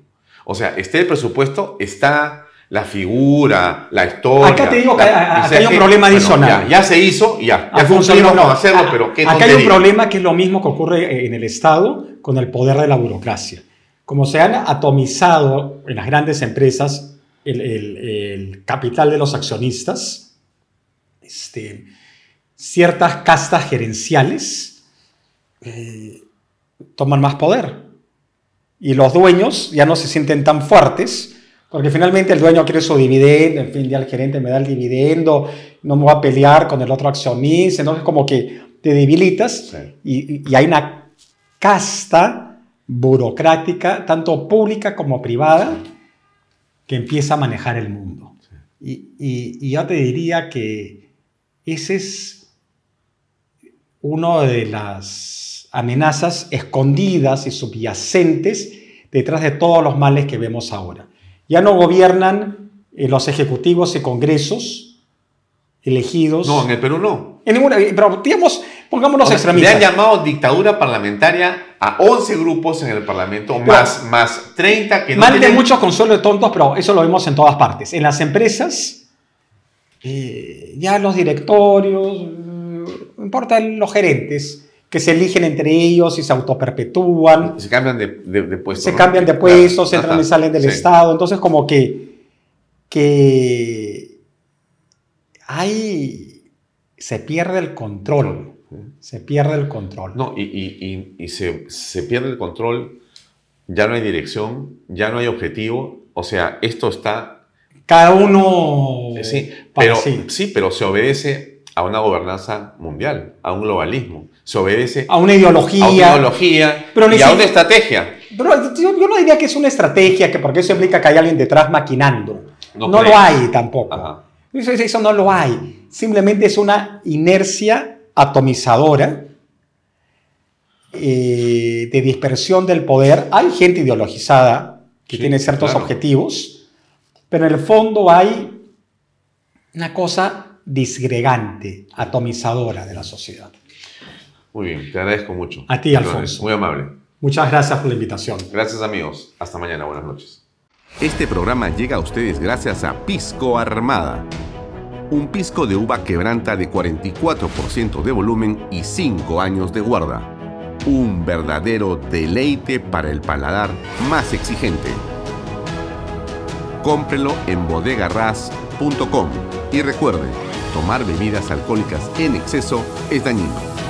A: O sea, este el presupuesto, está la figura, la historia. Acá te digo que hay un problema adicional. ya, se hizo, ya, ya funcionó ah, hacerlo, pero ¿qué ah, Acá hay un problema
C: que es lo mismo que ocurre en el Estado con el poder de la burocracia. Como se han atomizado en las grandes empresas el, capital de los accionistas, este, ciertas castas gerenciales eh, toman más poder y los dueños ya no se sienten tan fuertes, porque finalmente el dueño quiere su dividendo, en fin, ya el gerente me da el dividendo, no me voy a pelear con el otro accionista, entonces como que te debilitas y, hay una casta burocrática, tanto pública como privada, que empieza a manejar el mundo. y, y yo te diría que ese es uno de las amenazas escondidas y subyacentes detrás de todos los males que vemos ahora. Ya no gobiernan eh, los ejecutivos y congresos elegidos. No, en el
A: Perú no.
C: En ninguna, eh, pero digamos, pongámonos los extremistas. Le han
A: llamado dictadura parlamentaria a 11 grupos en el Parlamento, más, más 30 que no de
C: muchos consuelos de tontos, pero eso lo vemos en todas partes. En las empresas, eh, ya los directorios, no importan los gerentes, que se eligen entre ellos y se autoperpetúan. Se
A: cambian de, de, Se cambian de puesto, se entran y salen del
C: Estado. Entonces, como que, que hay, se pierde el control. Se pierde el control.
A: No, y, se, pierde el control, ya no hay dirección, ya no hay objetivo. O sea, esto está...
C: Cada uno... Eh,
A: sí pero se obedece a una gobernanza mundial, a un globalismo. Se obedece a una ideología, a una ideología y a una estrategia.
C: yo, no diría que es una estrategia, que porque eso implica que hay alguien detrás maquinando. No, lo hay tampoco. Eso, no lo hay. Simplemente es una inercia atomizadora eh, de dispersión del poder. Hay gente ideologizada que tiene ciertos objetivos, pero en el fondo hay una cosa disgregante, atomizadora de la sociedad.
A: Muy bien, te agradezco mucho. A ti, Alfonso. Muy amable.
C: Muchas gracias por la invitación.
A: Gracias, amigos. Hasta mañana. Buenas noches. Este programa llega a ustedes gracias a Pisco Armada. Un pisco de uva quebranta de 44% de volumen y 5 años de guarda. Un verdadero deleite para el paladar más exigente. Cómprelo en bodegarras.com y recuerde, tomar bebidas alcohólicas en exceso es dañino.